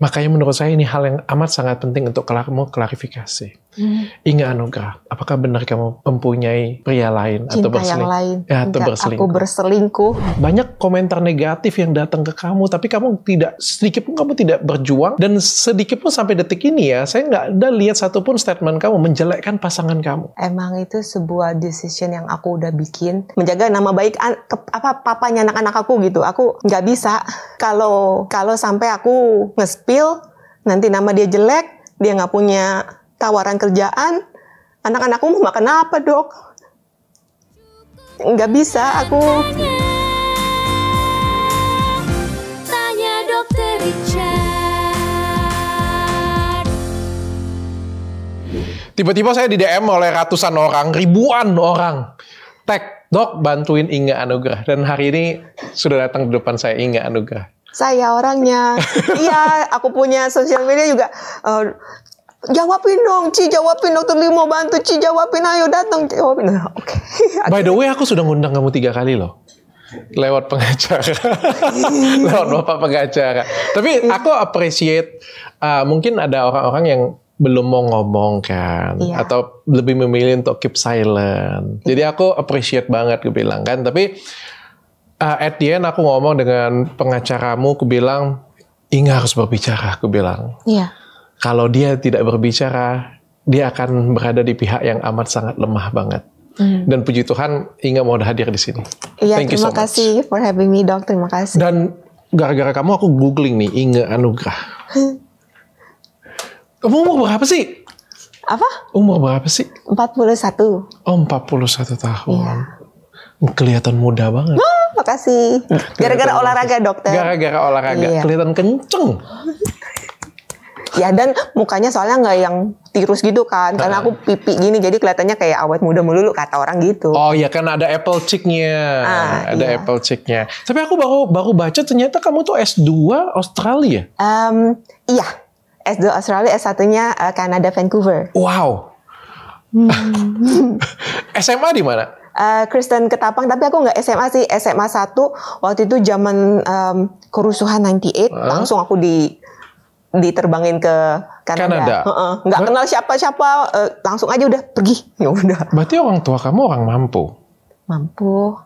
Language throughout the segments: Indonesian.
Makanya menurut saya ini hal yang amat sangat penting untuk kamu klarifikasi hmm. Inga Anugrah, apakah benar kamu mempunyai pria lain Cinta atau berselingkuh? Yang lain. Ya, atau berselingkuh. Aku berselingkuh. Banyak komentar negatif yang datang ke kamu, tapi kamu tidak sedikit pun kamu tidak berjuang dan sedikit pun sampai detik ini ya, saya nggak ada lihat satupun statement kamu menjelekkan pasangan kamu. Emang itu sebuah decision yang aku udah bikin menjaga nama baik ke, apa papanya anak-anak aku gitu. Aku nggak bisa kalau kalau sampai aku nge-spill nanti nama dia jelek, dia nggak punya tawaran kerjaan, anak-anakku mau makan apa dok? Enggak bisa, aku... Tiba-tiba saya di DM oleh ratusan orang, ribuan orang. Tek, dok bantuin Inga Anugrah. Dan hari ini sudah datang di depan saya Inga Anugrah saya orangnya. iya, aku punya sosial media juga. Uh, jawabin dong Ci jawabin dokter Li mau bantu Ci jawabin ayo datang jawabin oke okay. by the way aku sudah ngundang kamu tiga kali loh lewat pengacara lewat bapak pengacara tapi aku appreciate uh, mungkin ada orang-orang yang belum mau ngomong kan iya. atau lebih memilih untuk keep silent iya. jadi aku appreciate banget aku bilang kan tapi uh, at the end aku ngomong dengan pengacaramu aku bilang Inga harus berbicara aku bilang iya kalau dia tidak berbicara, dia akan berada di pihak yang amat sangat lemah banget. Hmm. Dan puji Tuhan, Inga mau hadir di sini. Iya, Thank terima you so kasih much. for having me, Dok. Terima kasih. Dan gara-gara kamu aku googling nih, Inga Anugrah. kamu umur berapa sih? Apa? Umur berapa sih? 41. Oh, 41 tahun. Iya. Kelihatan muda banget. Oh, makasih. Gara-gara olahraga, dokter. Gara-gara olahraga. Iya. Kelihatan kenceng. ya dan mukanya soalnya nggak yang tirus gitu kan karena aku pipi gini jadi kelihatannya kayak awet muda melulu kata orang gitu oh ya kan ada apple cheeknya, ah, ada iya. apple cheeknya. tapi aku baru baru baca ternyata kamu tuh S2 Australia um, iya S2 Australia s satunya Kanada uh, eh, Kanada Vancouver wow hmm. SMA di mana Uh, Kristen Ketapang tapi aku nggak SMA sih SMA satu waktu itu zaman um, kerusuhan 98 uh. langsung aku di diterbangin ke Kanada. Kanada. Uh -uh. Nggak kenal siapa-siapa, uh, langsung aja udah pergi. Ya udah. Berarti orang tua kamu orang mampu. Mampu.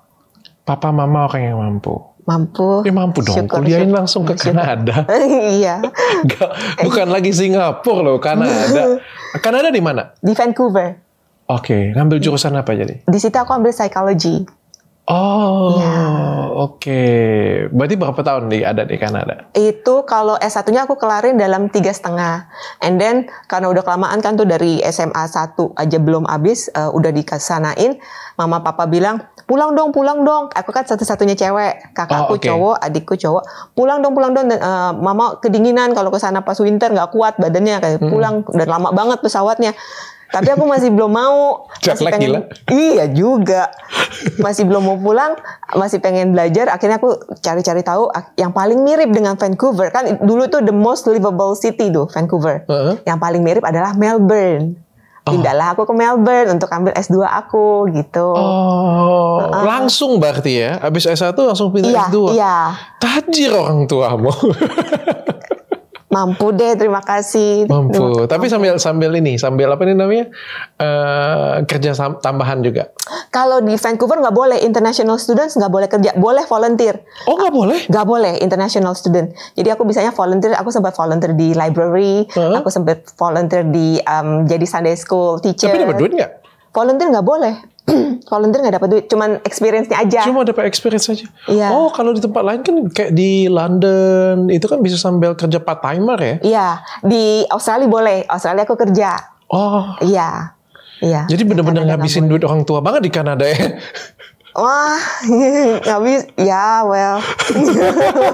Papa mama orang yang mampu. Mampu. Ya mampu dong. Syukur, Kuliahin syukur. langsung ke syukur. Kanada. iya. Gak, bukan lagi Singapura loh, Kanada. Kanada di mana? Di Vancouver. Oke, okay. ngambil jurusan apa jadi? Di situ aku ambil psikologi. Oh, ya. oke. Okay. Berarti berapa tahun di ada di Kanada? Itu kalau S1-nya aku kelarin dalam tiga setengah. And then karena udah kelamaan kan tuh dari SMA 1 aja belum habis, uh, udah dikesanain. Mama papa bilang, pulang dong, pulang dong. Aku kan satu-satunya cewek. Kakakku oh, okay. cowok, adikku cowok. Pulang dong, pulang dong. Dan, uh, mama kedinginan kalau ke sana pas winter nggak kuat badannya. Kayak hmm. pulang hmm. dan lama banget pesawatnya. Tapi aku masih belum mau. Masih pengen, gila. Iya juga. Masih belum mau pulang, masih pengen belajar. Akhirnya aku cari-cari tahu yang paling mirip dengan Vancouver. Kan dulu tuh the most livable city tuh Vancouver. Uh -huh. Yang paling mirip adalah Melbourne. Oh. Pindahlah aku ke Melbourne untuk ambil S2 aku gitu. Oh, uh langsung berarti ya. Abis S1 langsung pindah iya, S2. Iya. Tajir orang tua Mampu deh, terima kasih. Mampu. Terima kasih. Tapi sambil sambil ini, sambil apa ini namanya uh, kerja tambahan juga. Kalau di Vancouver nggak boleh international students nggak boleh kerja, boleh volunteer. Oh nggak boleh? Nggak boleh international student. Jadi aku bisanya volunteer. Aku sempat volunteer di library. -huh. Aku sempat volunteer di um, jadi Sunday school teacher. Tapi dapat duit nggak? Volunteer nggak boleh. volunteer nggak dapat duit, cuman experience-nya aja. Cuma dapat experience aja. Iya. Oh, kalau di tempat lain kan kayak di London itu kan bisa sambil kerja part timer ya? Iya, di Australia boleh. Australia aku kerja. Oh. Iya. Iya. Jadi benar-benar ngabisin duit orang tua banget di Kanada ya. Wah, ngabis. bisa. Ya, well.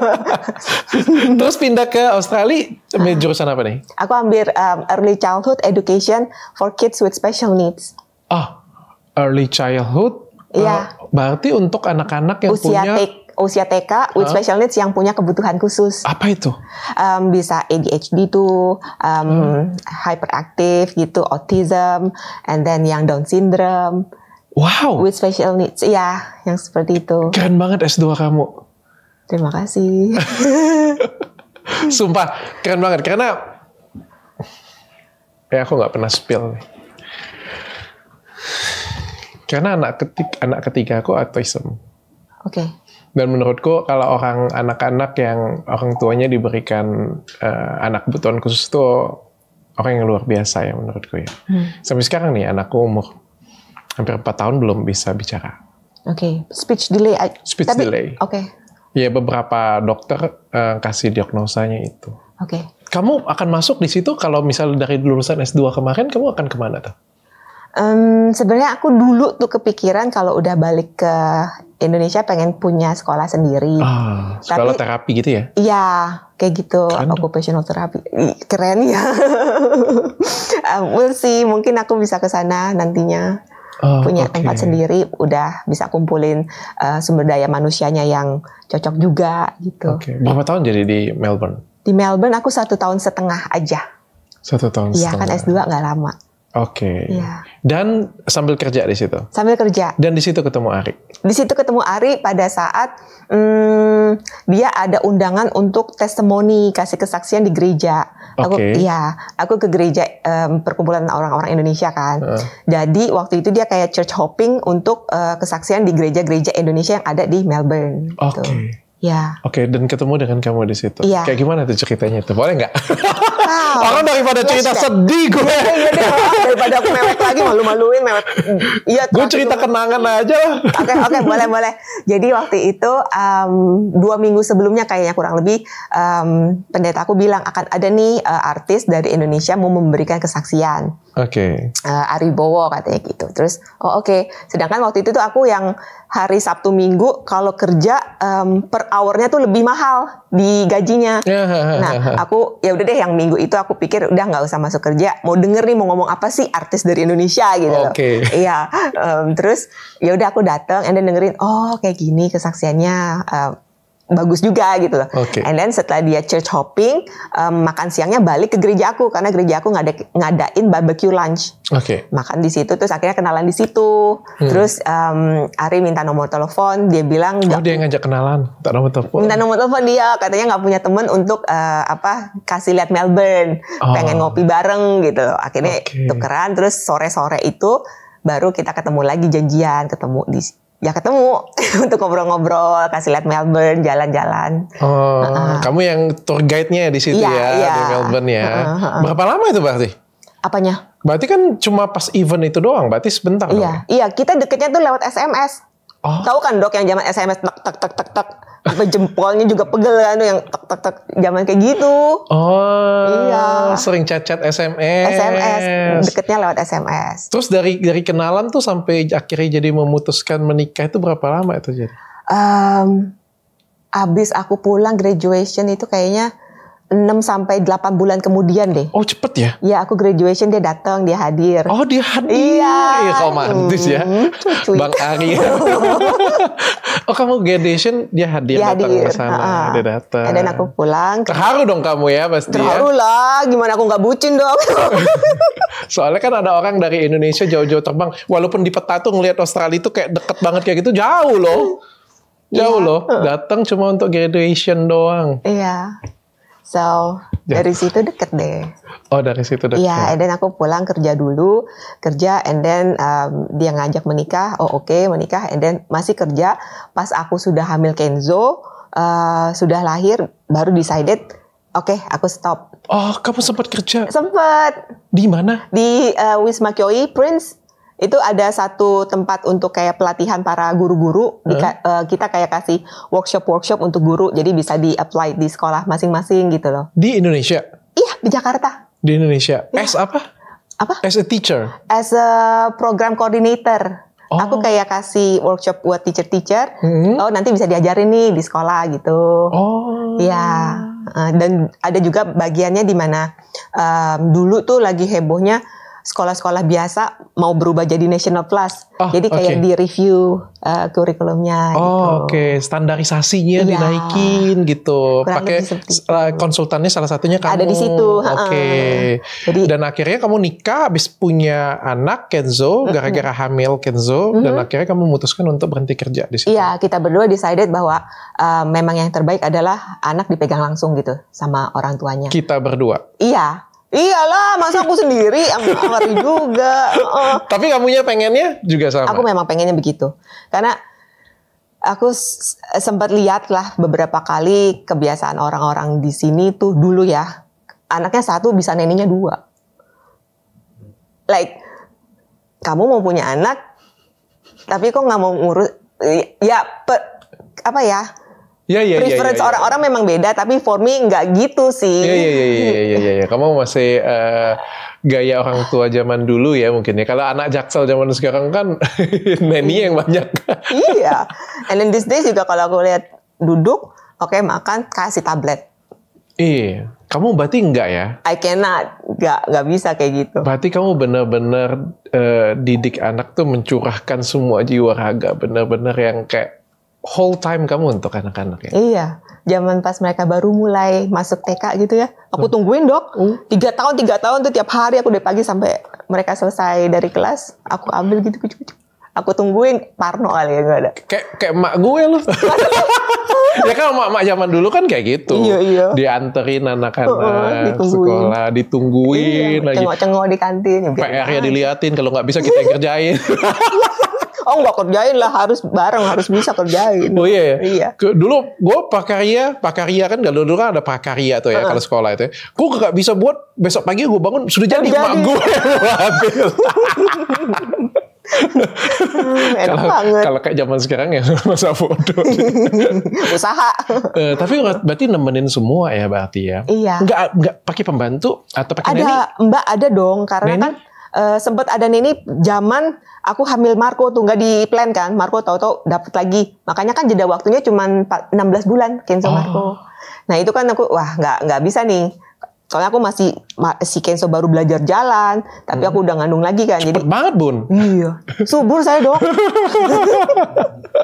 Terus pindah ke Australia, ambil jurusan apa nih? Aku ambil um, Early Childhood Education for Kids with Special Needs. Ah, oh, early childhood. Eh, iya. Uh, berarti untuk anak-anak yang Usia punya take. usia TK with special needs yang punya kebutuhan khusus. Apa itu? Um, bisa ADHD tuh, um, hmm. hyperaktif gitu, autism, and then yang Down syndrome. Wow. With special needs, ya, yang seperti itu. Keren banget S2 kamu. Terima kasih. Sumpah, keren banget karena ya aku nggak pernah spill nih. Karena anak ketik anak ketiga aku autism. Oke. Okay. Dan menurutku kalau orang anak-anak yang orang tuanya diberikan uh, anak kebutuhan khusus itu orang yang luar biasa ya menurutku ya. Hmm. Sampai sekarang nih anakku umur hampir 4 tahun belum bisa bicara. Oke, okay. speech delay. Speech tapi, delay. Oke. Okay. Ya beberapa dokter uh, kasih diagnosanya itu. Oke. Okay. Kamu akan masuk di situ kalau misalnya dari lulusan S2 kemarin kamu akan kemana tuh? Um, Sebenarnya aku dulu tuh kepikiran kalau udah balik ke Indonesia pengen punya sekolah sendiri. Ah, sekolah Tapi, terapi gitu ya? Iya, kayak gitu. Kan. Occupational terapi Keren ya. um, we'll see, mungkin aku bisa ke sana nantinya. Oh, punya okay. tempat sendiri, udah bisa kumpulin uh, sumber daya manusianya yang cocok juga gitu. Okay. Berapa tahun jadi di Melbourne? Di Melbourne aku satu tahun setengah aja. Satu tahun. Iya kan S 2 gak lama. Oke. Okay. Ya. Dan sambil kerja di situ. Sambil kerja. Dan di situ ketemu Ari. Di situ ketemu Ari pada saat hmm, dia ada undangan untuk testimoni kasih kesaksian di gereja. Oke. okay. iya, aku ke gereja um, perkumpulan orang-orang Indonesia kan. Uh. Jadi waktu itu dia kayak church hopping untuk uh, kesaksian di gereja-gereja Indonesia yang ada di Melbourne. Oke. Okay. Gitu. Ya. Oke, okay, dan ketemu dengan kamu di situ. Iya. Kayak gimana tuh ceritanya tuh? Boleh nggak? Orang daripada cerita sedih gue. Iya, ya, ya, daripada aku mewek lagi malu-maluin mewek. Iya. Gue cerita kenangan aja Oke okay, oke okay, boleh boleh. Jadi waktu itu um, dua minggu sebelumnya kayaknya kurang lebih um, pendeta aku bilang akan ada nih uh, artis dari Indonesia mau memberikan kesaksian. Oke. Okay. Uh, eh, Ari Bowo katanya gitu. Terus oh oke. Okay. Sedangkan waktu itu tuh aku yang hari Sabtu Minggu kalau kerja um, per hournya tuh lebih mahal di gajinya. Ya, nah, aku ya udah deh yang minggu itu aku pikir udah nggak usah masuk kerja. Mau denger nih mau ngomong apa sih artis dari Indonesia gitu loh. Okay. Iya. Um, terus ya udah aku datang and then dengerin oh kayak gini kesaksiannya uh, bagus juga gitu loh. Okay. And then setelah dia church hopping, um, makan siangnya balik ke gereja aku karena gereja aku ngada, ngadain barbecue lunch. Okay. Makan di situ terus akhirnya kenalan di situ. Hmm. Terus um, Ari minta nomor telepon, dia bilang Oh, dia ngajak kenalan, minta nomor telepon. Minta nomor telepon dia, katanya nggak punya temen untuk uh, apa kasih lihat Melbourne, oh. pengen ngopi bareng gitu loh. Akhirnya okay. tukeran terus sore-sore itu baru kita ketemu lagi janjian, ketemu di ya ketemu untuk ngobrol-ngobrol, kasih lihat Melbourne, jalan-jalan. Oh, uh-uh. kamu yang tour guide-nya di situ yeah, ya, yeah. di iya. Melbourne ya. Uh-uh. Berapa lama itu berarti? Apanya? Berarti kan cuma pas event itu doang, berarti sebentar. Iya, yeah. iya. Kita deketnya tuh lewat SMS. Oh. Tahu kan dok yang zaman SMS tek tek tek tek sampai jempolnya juga pegel kan yang tak tak tak zaman kayak gitu. Oh. Iya. Sering chat-chat SMS. SMS deketnya lewat SMS. Terus dari dari kenalan tuh sampai akhirnya jadi memutuskan menikah itu berapa lama itu jadi? Um, abis aku pulang graduation itu kayaknya 6 sampai 8 bulan kemudian deh. Oh, cepet ya? Iya, aku graduation dia datang, dia hadir. Oh, dia hadir. Iya, ya, kau mantis ya. Hmm, Cui. Bang Ari. oh, kamu graduation dia hadir dia datang hadir. ke sana. Uh, dia datang. Dan aku pulang. Terharu dong kamu ya pasti ya. Terharu ya. lah, gimana aku nggak bucin dong. Soalnya kan ada orang dari Indonesia jauh-jauh terbang, walaupun di peta tuh ngelihat Australia itu kayak deket banget kayak gitu, jauh loh. Iya. Jauh iya. loh, datang cuma untuk graduation doang. Iya. So ya. dari situ deket deh. Oh dari situ deket. Iya, yeah, and aku pulang kerja dulu, kerja, and then um, dia ngajak menikah. Oh oke okay, menikah, and then masih kerja. Pas aku sudah hamil Kenzo, uh, sudah lahir, baru decided, oke okay, aku stop. Oh kamu sempat kerja? Sempat. Di mana? Di uh, Wisma Kyoi Prince itu ada satu tempat untuk kayak pelatihan para guru-guru hmm. uh, kita kayak kasih workshop-workshop untuk guru jadi bisa di apply di sekolah masing-masing gitu loh di Indonesia iya di Jakarta di Indonesia ya. as apa apa as a teacher as a program coordinator Oh. Aku kayak kasih workshop buat teacher-teacher. Hmm. Oh nanti bisa diajarin nih di sekolah gitu. Oh. Ya. dan ada juga bagiannya di mana um, dulu tuh lagi hebohnya sekolah-sekolah biasa mau berubah jadi national plus. Oh, jadi kayak okay. di review uh, eh, kurikulumnya. Oh, gitu. oke, okay. standarisasinya iya. dinaikin gitu. Pakai eh, konsultannya salah satunya kamu. Ada di situ. Oke. Okay. dan akhirnya kamu nikah habis punya anak Kenzo gara-gara uh hamil Kenzo mm-hmm. dan akhirnya kamu memutuskan untuk berhenti kerja di situ. Iya, kita berdua decided bahwa uh, memang yang terbaik adalah anak dipegang langsung gitu sama orang tuanya. Kita berdua. Iya Iyalah, masa aku sendiri ngerti juga. Uh. Tapi kamunya pengennya juga sama. Aku memang pengennya begitu. Karena aku sempat lihat lah beberapa kali kebiasaan orang-orang di sini tuh dulu ya. Anaknya satu bisa neneknya dua. Like kamu mau punya anak tapi kok nggak mau ngurus ya per, apa ya Ya ya, ya, ya, Preference ya. orang-orang memang beda, tapi for me nggak gitu sih. Iya, iya, iya, iya, iya, iya. Kamu masih uh, gaya orang tua zaman dulu ya mungkin ya. Kalau anak jaksel zaman sekarang kan nanny yang banyak. iya. And then this days juga kalau aku lihat duduk, oke okay, makan, kasih tablet. Iya. Kamu berarti enggak ya? I cannot, enggak, enggak bisa kayak gitu. Berarti kamu benar-benar uh, didik anak tuh mencurahkan semua jiwa raga, benar-benar yang kayak whole time kamu untuk anak-anak ya? Iya, zaman pas mereka baru mulai masuk TK gitu ya, aku hmm. tungguin dok, hmm. tiga tahun tiga tahun tuh tiap hari aku dari pagi sampai mereka selesai dari kelas, aku ambil gitu kucu-kucu. Gitu, gitu. Aku tungguin Parno kali ya gak ada. Kayak kayak emak gue loh. ya kan emak-emak zaman dulu kan kayak gitu. Iya iya. Dianterin anak-anak uh, sekolah, ditungguin iya, lagi. Cengok-cengok di kantin. PR-nya diliatin kalau nggak bisa kita yang kerjain. oh nggak kerjain lah harus bareng harus bisa kerjain oh iya ya? iya dulu gue prakarya prakarya kan gak dulu kan ada prakarya tuh ya uh -huh. kalau sekolah itu ya. gue gak bisa buat besok pagi gue bangun sudah jadi, jadi. gue hmm, enak Kalau kayak zaman sekarang ya masa foto. Usaha. Uh, tapi berarti nemenin semua ya berarti ya. Iya. Enggak enggak pakai pembantu atau pakai ada, neni? Mbak ada dong karena neni? kan uh, sempet ada ini zaman aku hamil Marco tuh nggak di plan kan Marco tau tau dapat lagi makanya kan jeda waktunya cuma 16 bulan Kenzo oh. Marco nah itu kan aku wah nggak nggak bisa nih soalnya aku masih si Kenzo baru belajar jalan tapi aku hmm. udah ngandung lagi kan Cepet jadi banget bun iya subur saya dok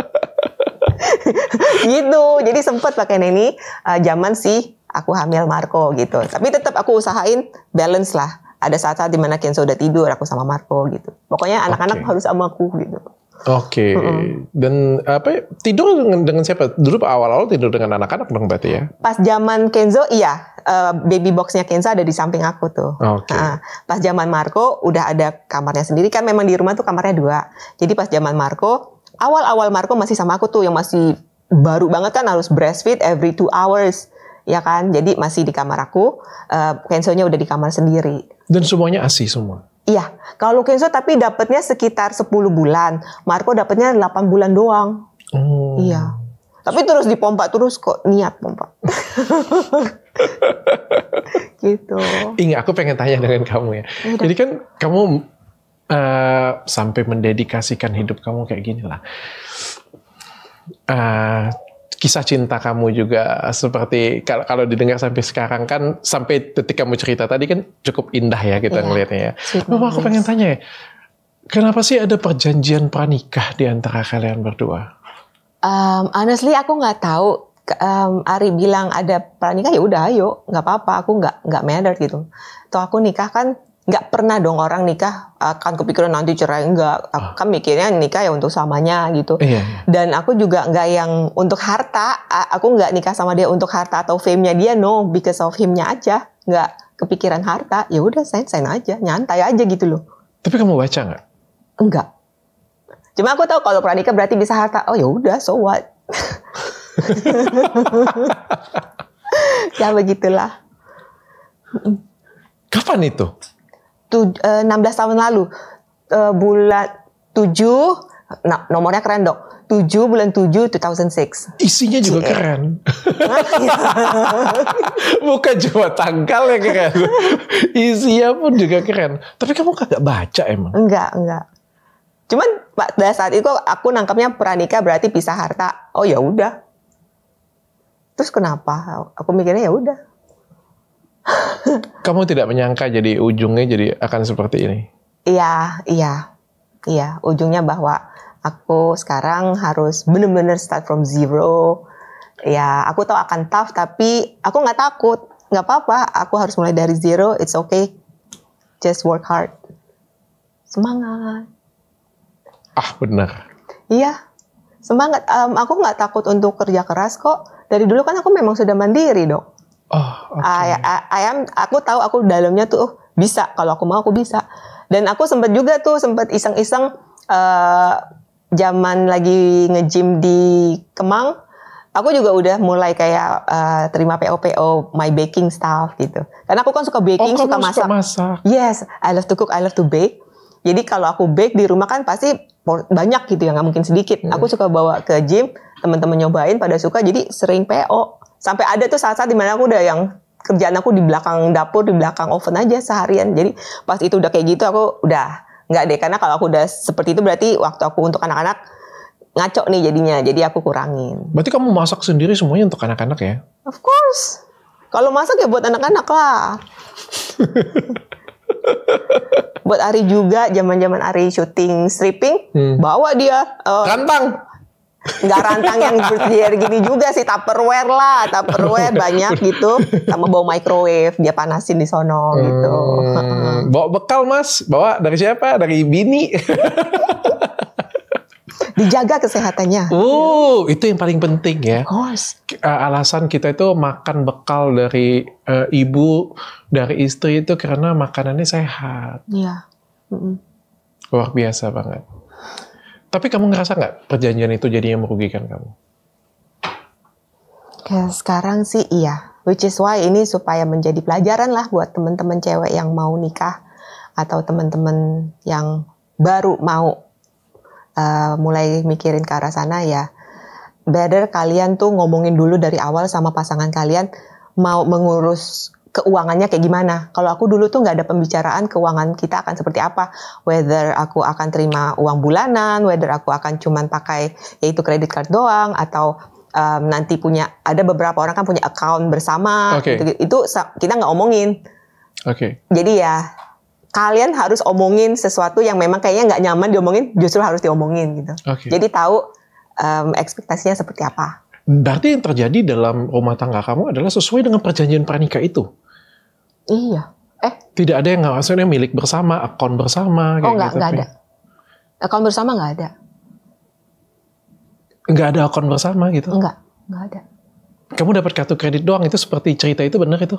gitu jadi sempat pakai neni uh, eh, zaman sih aku hamil Marco gitu tapi tetap aku usahain balance lah ada saat-saat dimana Kenzo udah tidur aku sama Marco gitu pokoknya anak-anak okay. harus sama aku gitu Oke, okay. mm -hmm. dan apa ya, tidur dengan, dengan siapa? Dulu awal-awal tidur dengan anak-anak dong berarti ya? Pas zaman Kenzo iya, uh, baby boxnya Kenzo ada di samping aku tuh. Okay. Nah, pas zaman Marco udah ada kamarnya sendiri kan memang di rumah tuh kamarnya dua. Jadi pas zaman Marco awal-awal Marco masih sama aku tuh yang masih baru banget kan harus breastfeed every two hours ya kan? Jadi masih di kamar aku, uh, Kenzo-nya udah di kamar sendiri. Dan semuanya ASI semua. Iya, kalau Kenzo tapi dapatnya sekitar 10 bulan, Marco dapatnya 8 bulan doang. Oh. Iya. Tapi terus dipompa terus kok niat pompa. gitu. Ingat aku pengen tanya dengan kamu ya. Yaudah. Jadi kan kamu uh, sampai mendedikasikan hidup kamu kayak gini lah. Uh, kisah cinta kamu juga seperti kalau didengar sampai sekarang kan sampai detik kamu cerita tadi kan cukup indah ya kita yeah. ngelihatnya ya. Bapak aku pengen tanya ya, kenapa sih ada perjanjian pranikah di antara kalian berdua? Um, honestly aku nggak tahu. Um, Ari bilang ada pranikah ya udah ayo nggak apa-apa aku nggak nggak matter gitu. Tuh aku nikah kan nggak pernah dong orang nikah akan eh, kepikiran nanti cerai enggak aku ah. kan mikirnya nikah ya untuk selamanya gitu iya, dan aku juga nggak yang untuk harta aku nggak nikah sama dia untuk harta atau fame-nya dia no because of him-nya aja nggak kepikiran harta ya udah sen sen aja nyantai aja gitu loh tapi kamu baca nggak enggak cuma aku tahu kalau pernikah berarti bisa harta oh ya udah so what ya begitulah kapan itu tu, uh, 16 tahun lalu uh, bulan 7 nah, nomornya keren dok 7 bulan 7 2006 isinya juga CL. keren bukan cuma tanggal yang keren isinya pun juga keren tapi kamu kagak baca emang enggak enggak cuman pada saat itu aku nangkapnya pranika berarti pisah harta oh ya udah terus kenapa aku mikirnya ya udah kamu tidak menyangka jadi ujungnya jadi akan seperti ini. Iya, iya. Iya, ujungnya bahwa aku sekarang harus benar-benar start from zero. Ya, aku tahu akan tough tapi aku nggak takut. Nggak apa-apa, aku harus mulai dari zero. It's okay. Just work hard. Semangat. Ah, benar. Iya, semangat. Um, aku nggak takut untuk kerja keras kok. Dari dulu kan aku memang sudah mandiri dok Oh, okay. I, I, am, aku tahu aku dalamnya tuh oh, bisa. Kalau aku mau aku bisa. Dan aku sempat juga tuh sempat iseng-iseng uh, zaman lagi nge-gym di Kemang, aku juga udah mulai kayak uh, terima PO-PO my baking stuff gitu. Karena aku kan suka baking, oh, suka masak. suka masak. Yes, I love to cook, I love to bake. Jadi kalau aku bake di rumah kan pasti banyak gitu ya, nggak mungkin sedikit. Hmm. Aku suka bawa ke gym, teman-teman nyobain pada suka, jadi sering PO sampai ada tuh saat-saat dimana aku udah yang kerjaan aku di belakang dapur di belakang oven aja seharian jadi pas itu udah kayak gitu aku udah nggak deh karena kalau aku udah seperti itu berarti waktu aku untuk anak-anak ngaco nih jadinya jadi aku kurangin berarti kamu masak sendiri semuanya untuk anak-anak ya of course kalau masak ya buat anak-anak lah buat Ari juga zaman-zaman Ari syuting stripping hmm. bawa dia uh, eh, kantang nggak rantang yang berdier gini juga sih tupperware lah tupperware banyak gitu sama bawa microwave dia panasin di sono gitu. hmm, gitu bawa bekal mas bawa dari siapa dari bini dijaga kesehatannya. Uh, itu yang paling penting ya. Of course. Eh, alasan kita itu makan bekal dari uh, ibu, dari istri itu karena makanannya sehat. Iya. Mm -mm. Luar biasa banget. Tapi kamu ngerasa nggak perjanjian itu jadi yang merugikan kamu? Ya, sekarang sih iya. Which is why ini supaya menjadi pelajaran lah buat teman-teman cewek yang mau nikah atau teman-teman yang baru mau uh, mulai mikirin ke arah sana ya. Better kalian tuh ngomongin dulu dari awal sama pasangan kalian mau mengurus keuangannya kayak gimana. Kalau aku dulu tuh nggak ada pembicaraan keuangan kita akan seperti apa, whether aku akan terima uang bulanan, whether aku akan cuman pakai yaitu kredit card doang atau um, nanti punya ada beberapa orang kan punya account bersama, okay. gitu, itu kita nggak omongin. Oke. Okay. Jadi ya kalian harus omongin sesuatu yang memang kayaknya nggak nyaman diomongin, justru harus diomongin gitu. Okay. Jadi tahu um, ekspektasinya seperti apa. Berarti yang terjadi dalam rumah tangga kamu adalah sesuai dengan perjanjian pernikah itu. Iya. Eh? Tidak ada yang nggak maksudnya milik bersama, akun bersama. Oh, kayak oh nggak, gitu. nggak ada. Akun bersama nggak ada. Nggak ada akun bersama gitu? Enggak, enggak ada. Kamu dapat kartu kredit doang itu seperti cerita itu benar itu?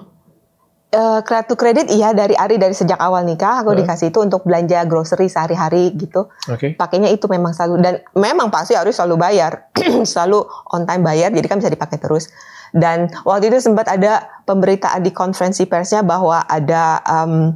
Uh, kartu kredit iya dari Ari dari sejak awal nikah aku uh. dikasih itu untuk belanja grocery sehari-hari gitu. Okay. Pakainya itu memang selalu dan memang pasti harus selalu bayar, selalu on time bayar jadi kan bisa dipakai terus. Dan waktu itu sempat ada pemberitaan di konferensi persnya bahwa ada um,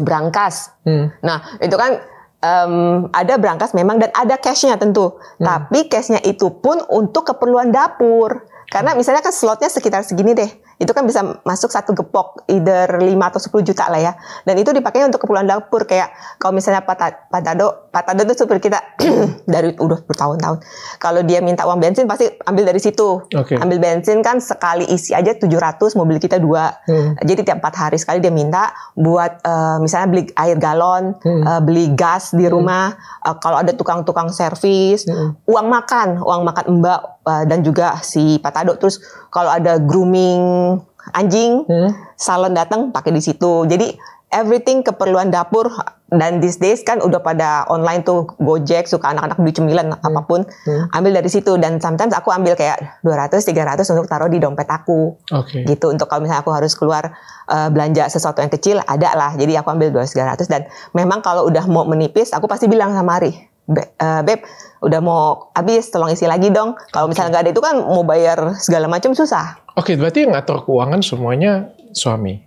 brankas. Hmm. Nah, itu kan um, ada brankas memang dan ada cashnya tentu. Hmm. Tapi cashnya itu pun untuk keperluan dapur. Karena misalnya kan slotnya sekitar segini deh itu kan bisa masuk satu gepok either 5 atau 10 juta lah ya dan itu dipakai untuk keperluan dapur kayak kalau misalnya patado patado itu super kita dari udah bertahun-tahun kalau dia minta uang bensin pasti ambil dari situ okay. ambil bensin kan sekali isi aja 700 mobil kita dua hmm. jadi tiap empat hari sekali dia minta buat uh, misalnya beli air galon hmm. uh, beli gas di hmm. rumah hmm. uh, kalau ada tukang-tukang servis hmm. uang makan uang makan mbak uh, dan juga si Pak Patado terus kalau ada grooming anjing hmm. salon datang pakai di situ jadi everything keperluan dapur dan these days kan udah pada online tuh Gojek suka anak-anak beli cemilan hmm. apapun hmm. ambil dari situ dan sometimes aku ambil kayak 200 300 untuk taruh di dompet aku okay. gitu untuk kalau misalnya aku harus keluar uh, belanja sesuatu yang kecil ada lah jadi aku ambil 200 300 dan memang kalau udah mau menipis aku pasti bilang sama Ari Be, uh, beb udah mau habis tolong isi lagi dong kalau misalnya nggak ada itu kan mau bayar segala macam susah oke okay, berarti yang ngatur keuangan semuanya suami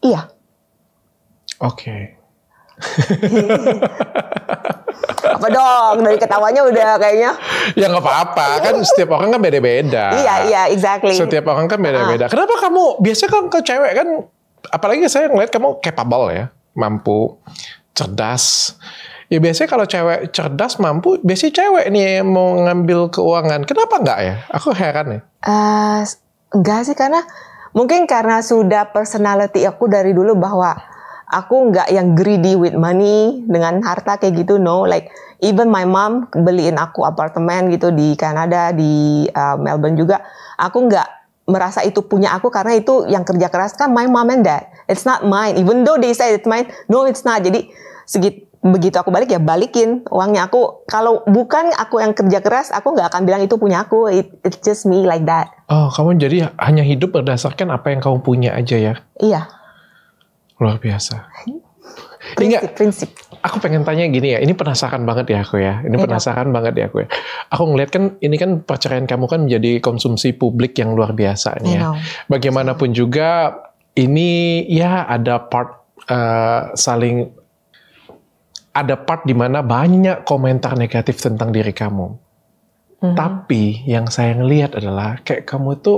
iya oke okay. apa dong dari ketawanya udah kayaknya ya nggak apa-apa kan setiap orang kan beda-beda iya iya exactly setiap orang kan beda-beda ah. kenapa kamu biasanya kan ke cewek kan apalagi saya ngeliat kamu capable ya mampu cerdas Ya biasanya kalau cewek cerdas mampu, biasanya cewek nih yang mau ngambil keuangan. Kenapa enggak ya? Aku heran nih. Uh, enggak sih karena mungkin karena sudah personality aku dari dulu bahwa aku enggak yang greedy with money dengan harta kayak gitu no like even my mom beliin aku apartemen gitu di Kanada di uh, Melbourne juga aku enggak merasa itu punya aku karena itu yang kerja keras kan my mom and dad it's not mine even though they say it's mine no it's not jadi segit begitu aku balik ya balikin uangnya aku kalau bukan aku yang kerja keras aku nggak akan bilang itu punya aku it, it's just me like that oh kamu jadi hanya hidup berdasarkan apa yang kamu punya aja ya iya luar biasa prinsip prinsip aku pengen tanya gini ya ini penasaran banget ya aku ya ini iya penasaran banget ya aku ya aku ngeliat kan ini kan perceraian kamu kan menjadi konsumsi publik yang luar biasa nih ya bagaimanapun juga ini ya ada part uh, saling ada part di mana banyak komentar negatif tentang diri kamu. Mm-hmm. Tapi yang saya lihat adalah kayak kamu itu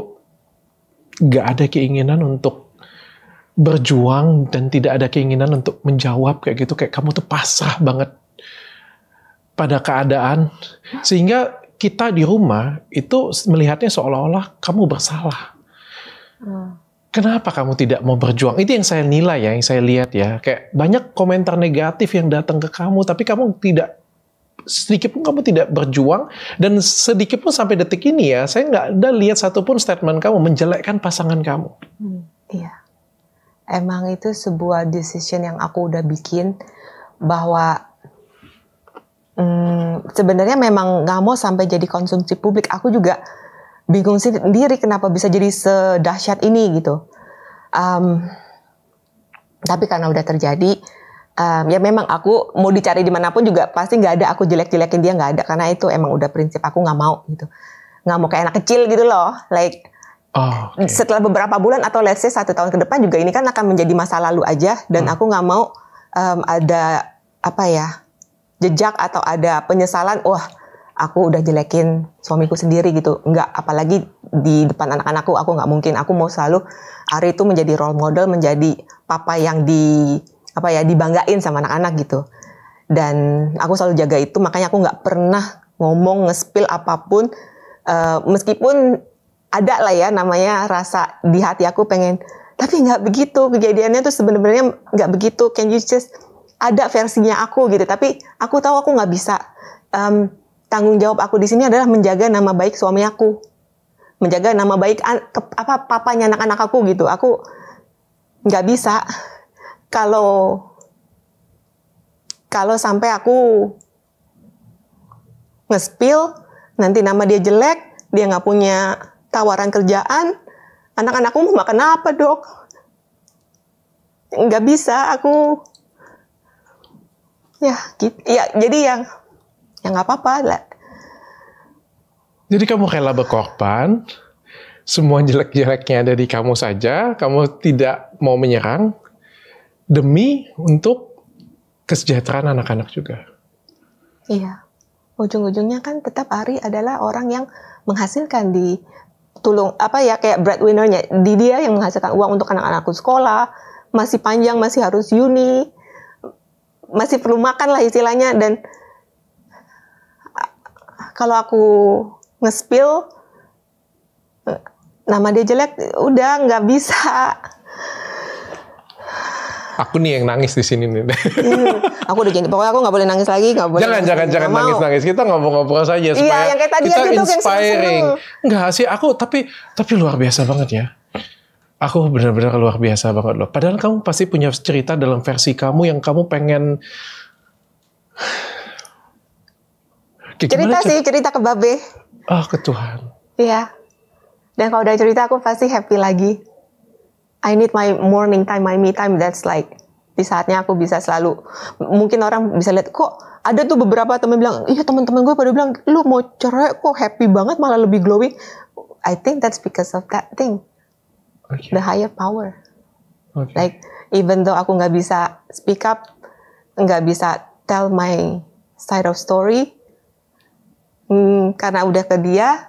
gak ada keinginan untuk berjuang dan tidak ada keinginan untuk menjawab kayak gitu. Kayak kamu tuh pasrah banget pada keadaan. Sehingga kita di rumah itu melihatnya seolah-olah kamu bersalah. Mm kenapa kamu tidak mau berjuang? Itu yang saya nilai ya, yang saya lihat ya. Kayak banyak komentar negatif yang datang ke kamu, tapi kamu tidak sedikit pun kamu tidak berjuang dan sedikit pun sampai detik ini ya, saya nggak ada lihat satupun statement kamu menjelekkan pasangan kamu. Hmm, iya, emang itu sebuah decision yang aku udah bikin bahwa hmm, sebenarnya memang nggak mau sampai jadi konsumsi publik. Aku juga bingung sendiri kenapa bisa jadi sedahsyat ini gitu. Um, tapi karena udah terjadi, um, ya memang aku mau dicari dimanapun juga pasti nggak ada aku jelek-jelekin dia nggak ada karena itu emang udah prinsip aku nggak mau gitu, nggak mau kayak anak kecil gitu loh, like Oh, okay. Setelah beberapa bulan atau let's say satu tahun ke depan juga ini kan akan menjadi masa lalu aja dan hmm. aku nggak mau um, ada apa ya jejak atau ada penyesalan wah aku udah jelekin suamiku sendiri gitu nggak apalagi di depan anak-anakku aku nggak mungkin aku mau selalu Ari itu menjadi role model menjadi papa yang di apa ya dibanggain sama anak-anak gitu dan aku selalu jaga itu makanya aku nggak pernah ngomong ngespil apapun uh, meskipun ada lah ya namanya rasa di hati aku pengen tapi nggak begitu kejadiannya tuh sebenarnya nggak begitu can you just ada versinya aku gitu tapi aku tahu aku nggak bisa um, tanggung jawab aku di sini adalah menjaga nama baik suami aku, menjaga nama baik an, ke, apa papanya anak-anak aku gitu. Aku nggak bisa kalau kalau sampai aku ngespil, nanti nama dia jelek, dia nggak punya tawaran kerjaan, anak-anakku mau makan apa dok? Nggak bisa, aku ya gitu ya jadi yang ya nggak apa-apa lah. Jadi kamu rela berkorban, semua jelek-jeleknya dari kamu saja, kamu tidak mau menyerang, demi untuk kesejahteraan anak-anak juga. Iya. Ujung-ujungnya kan tetap Ari adalah orang yang menghasilkan di tulung apa ya kayak breadwinnernya di dia yang menghasilkan uang untuk anak-anakku sekolah masih panjang masih harus uni masih perlu makan lah istilahnya dan kalau aku ngespil eh, nama dia jelek udah nggak bisa aku nih yang nangis di sini nih. Iya, aku udah jadi, pokoknya aku nggak boleh nangis lagi, nggak boleh. Jangan nangis, jangan jangan nangis nangis. Kita ngobrol-ngobrol saja iya, supaya iya, yang kayak tadi kita aja inspiring. Nggak sih, aku tapi tapi luar biasa banget ya. Aku benar-benar luar biasa banget loh. Padahal kamu pasti punya cerita dalam versi kamu yang kamu pengen Kayak cerita sih, cerita ke Babe. Oh, ke Tuhan. Iya. Dan kalau udah cerita aku pasti happy lagi. I need my morning time, my me time. That's like di saatnya aku bisa selalu mungkin orang bisa lihat kok ada tuh beberapa temen bilang iya temen-temen gue pada bilang lu mau cerai kok happy banget malah lebih glowing I think that's because of that thing okay. the higher power okay. like even though aku nggak bisa speak up nggak bisa tell my side of story hmm, karena udah ke dia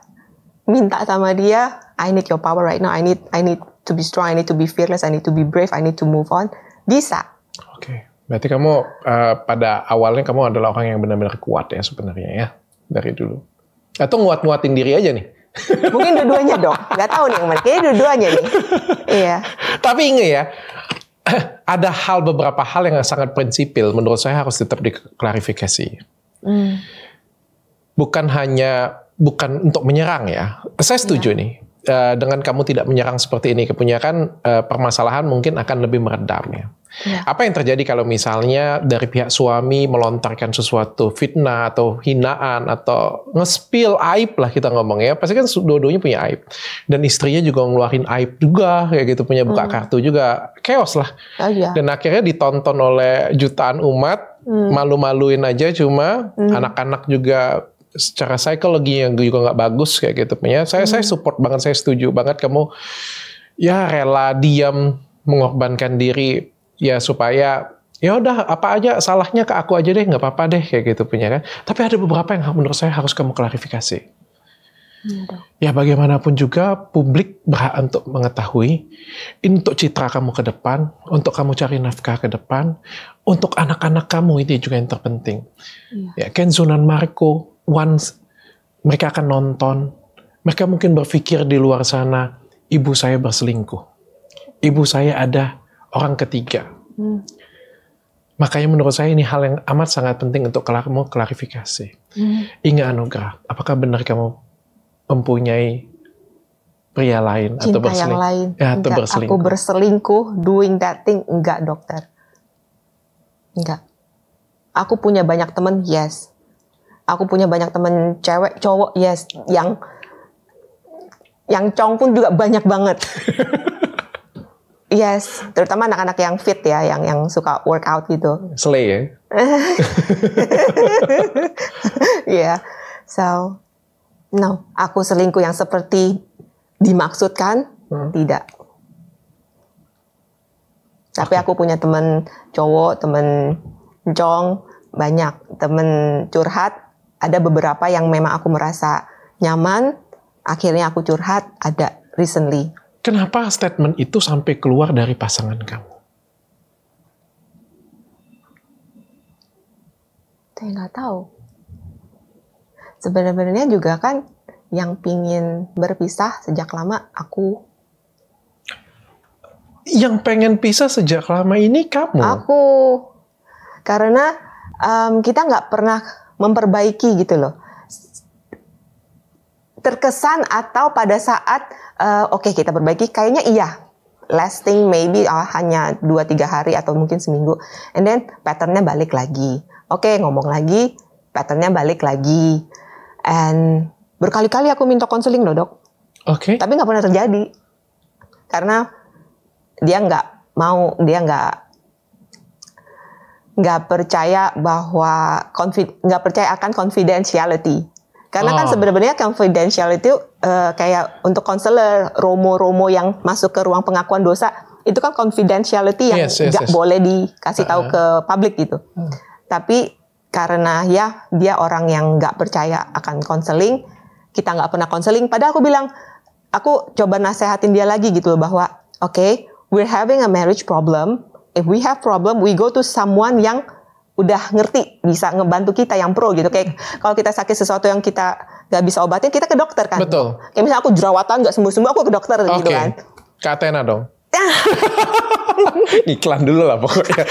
minta sama dia I need your power right now I need I need to be strong I need to be fearless I need to be brave I need to move on bisa oke okay. berarti kamu uh, pada awalnya kamu adalah orang yang benar-benar kuat ya sebenarnya ya dari dulu atau nguat-nguatin diri aja nih Mungkin dua-duanya dong. Gak tahu nih, mereka. Kayaknya dua-duanya nih. iya. Tapi inget ya, ada hal beberapa hal yang sangat prinsipil menurut saya harus tetap diklarifikasi. Hmm bukan hanya bukan untuk menyerang ya. Saya setuju ya. nih. Uh, dengan kamu tidak menyerang seperti ini, kepunyakan uh, permasalahan mungkin akan lebih meredam ya. ya. Apa yang terjadi kalau misalnya dari pihak suami melontarkan sesuatu fitnah atau hinaan atau ngespil aib lah kita ngomong ya, pasti kan dua-duanya punya aib dan istrinya juga ngeluarin aib juga kayak gitu punya buka hmm. kartu juga chaos lah. Oh, ya. Dan akhirnya ditonton oleh jutaan umat, hmm. malu-maluin aja cuma hmm. anak-anak juga secara psikologi yang juga nggak bagus kayak gitu punya saya hmm. saya support banget saya setuju banget kamu ya rela diam mengorbankan diri ya supaya ya udah apa aja salahnya ke aku aja deh nggak apa-apa deh kayak gitu punya kan tapi ada beberapa yang menurut saya harus kamu klarifikasi iya. ya bagaimanapun juga publik berhak untuk mengetahui ini untuk citra kamu ke depan untuk kamu cari nafkah ke depan untuk anak-anak kamu itu juga yang terpenting iya. ya, ya Kenzo dan Marco once mereka akan nonton, mereka mungkin berpikir di luar sana, ibu saya berselingkuh, ibu saya ada orang ketiga. Hmm. Makanya menurut saya ini hal yang amat sangat penting untuk kamu klarifikasi. Hmm. Ingat anugerah, apakah benar kamu mempunyai pria lain Cinta atau berselingkuh? Yang lain. Ya, atau enggak, berselingkuh. Aku berselingkuh doing that thing, enggak dokter. Enggak. Aku punya banyak teman, yes aku punya banyak temen cewek cowok yes yang yang cong pun juga banyak banget yes terutama anak-anak yang fit ya yang yang suka workout gitu slay ya yeah so no aku selingkuh yang seperti dimaksudkan hmm. tidak tapi aku punya temen cowok temen jong banyak temen curhat ada beberapa yang memang aku merasa nyaman, akhirnya aku curhat ada recently. Kenapa statement itu sampai keluar dari pasangan kamu? Saya nggak tahu. Sebenarnya juga kan yang pingin berpisah sejak lama aku. Yang pengen pisah sejak lama ini kamu? Aku. Karena um, kita nggak pernah memperbaiki gitu loh terkesan atau pada saat uh, oke okay, kita perbaiki kayaknya iya lasting maybe oh, hanya 2 3 hari atau mungkin seminggu and then patternnya balik lagi. Oke, okay, ngomong lagi, patternnya balik lagi. And berkali-kali aku minta konseling loh, Dok. Oke. Okay. Tapi nggak pernah terjadi. Karena dia nggak mau, dia nggak nggak percaya bahwa nggak percaya akan confidentiality karena kan oh. kan sebenarnya confidentiality uh, kayak untuk konselor romo-romo yang masuk ke ruang pengakuan dosa itu kan confidentiality yang yes, yes, yes. boleh dikasih uh -huh. tahu uh-huh. ke publik gitu hmm. tapi karena ya dia orang yang nggak percaya akan konseling kita nggak pernah konseling padahal aku bilang aku coba nasehatin dia lagi gitu loh bahwa oke okay, we're having a marriage problem if we have problem we go to someone yang udah ngerti bisa ngebantu kita yang pro gitu kayak kalau kita sakit sesuatu yang kita nggak bisa obatin kita ke dokter kan betul kayak misalnya aku jerawatan nggak sembuh sembuh aku ke dokter okay. gitu kan ke Athena dong Iklan dulu lah pokoknya.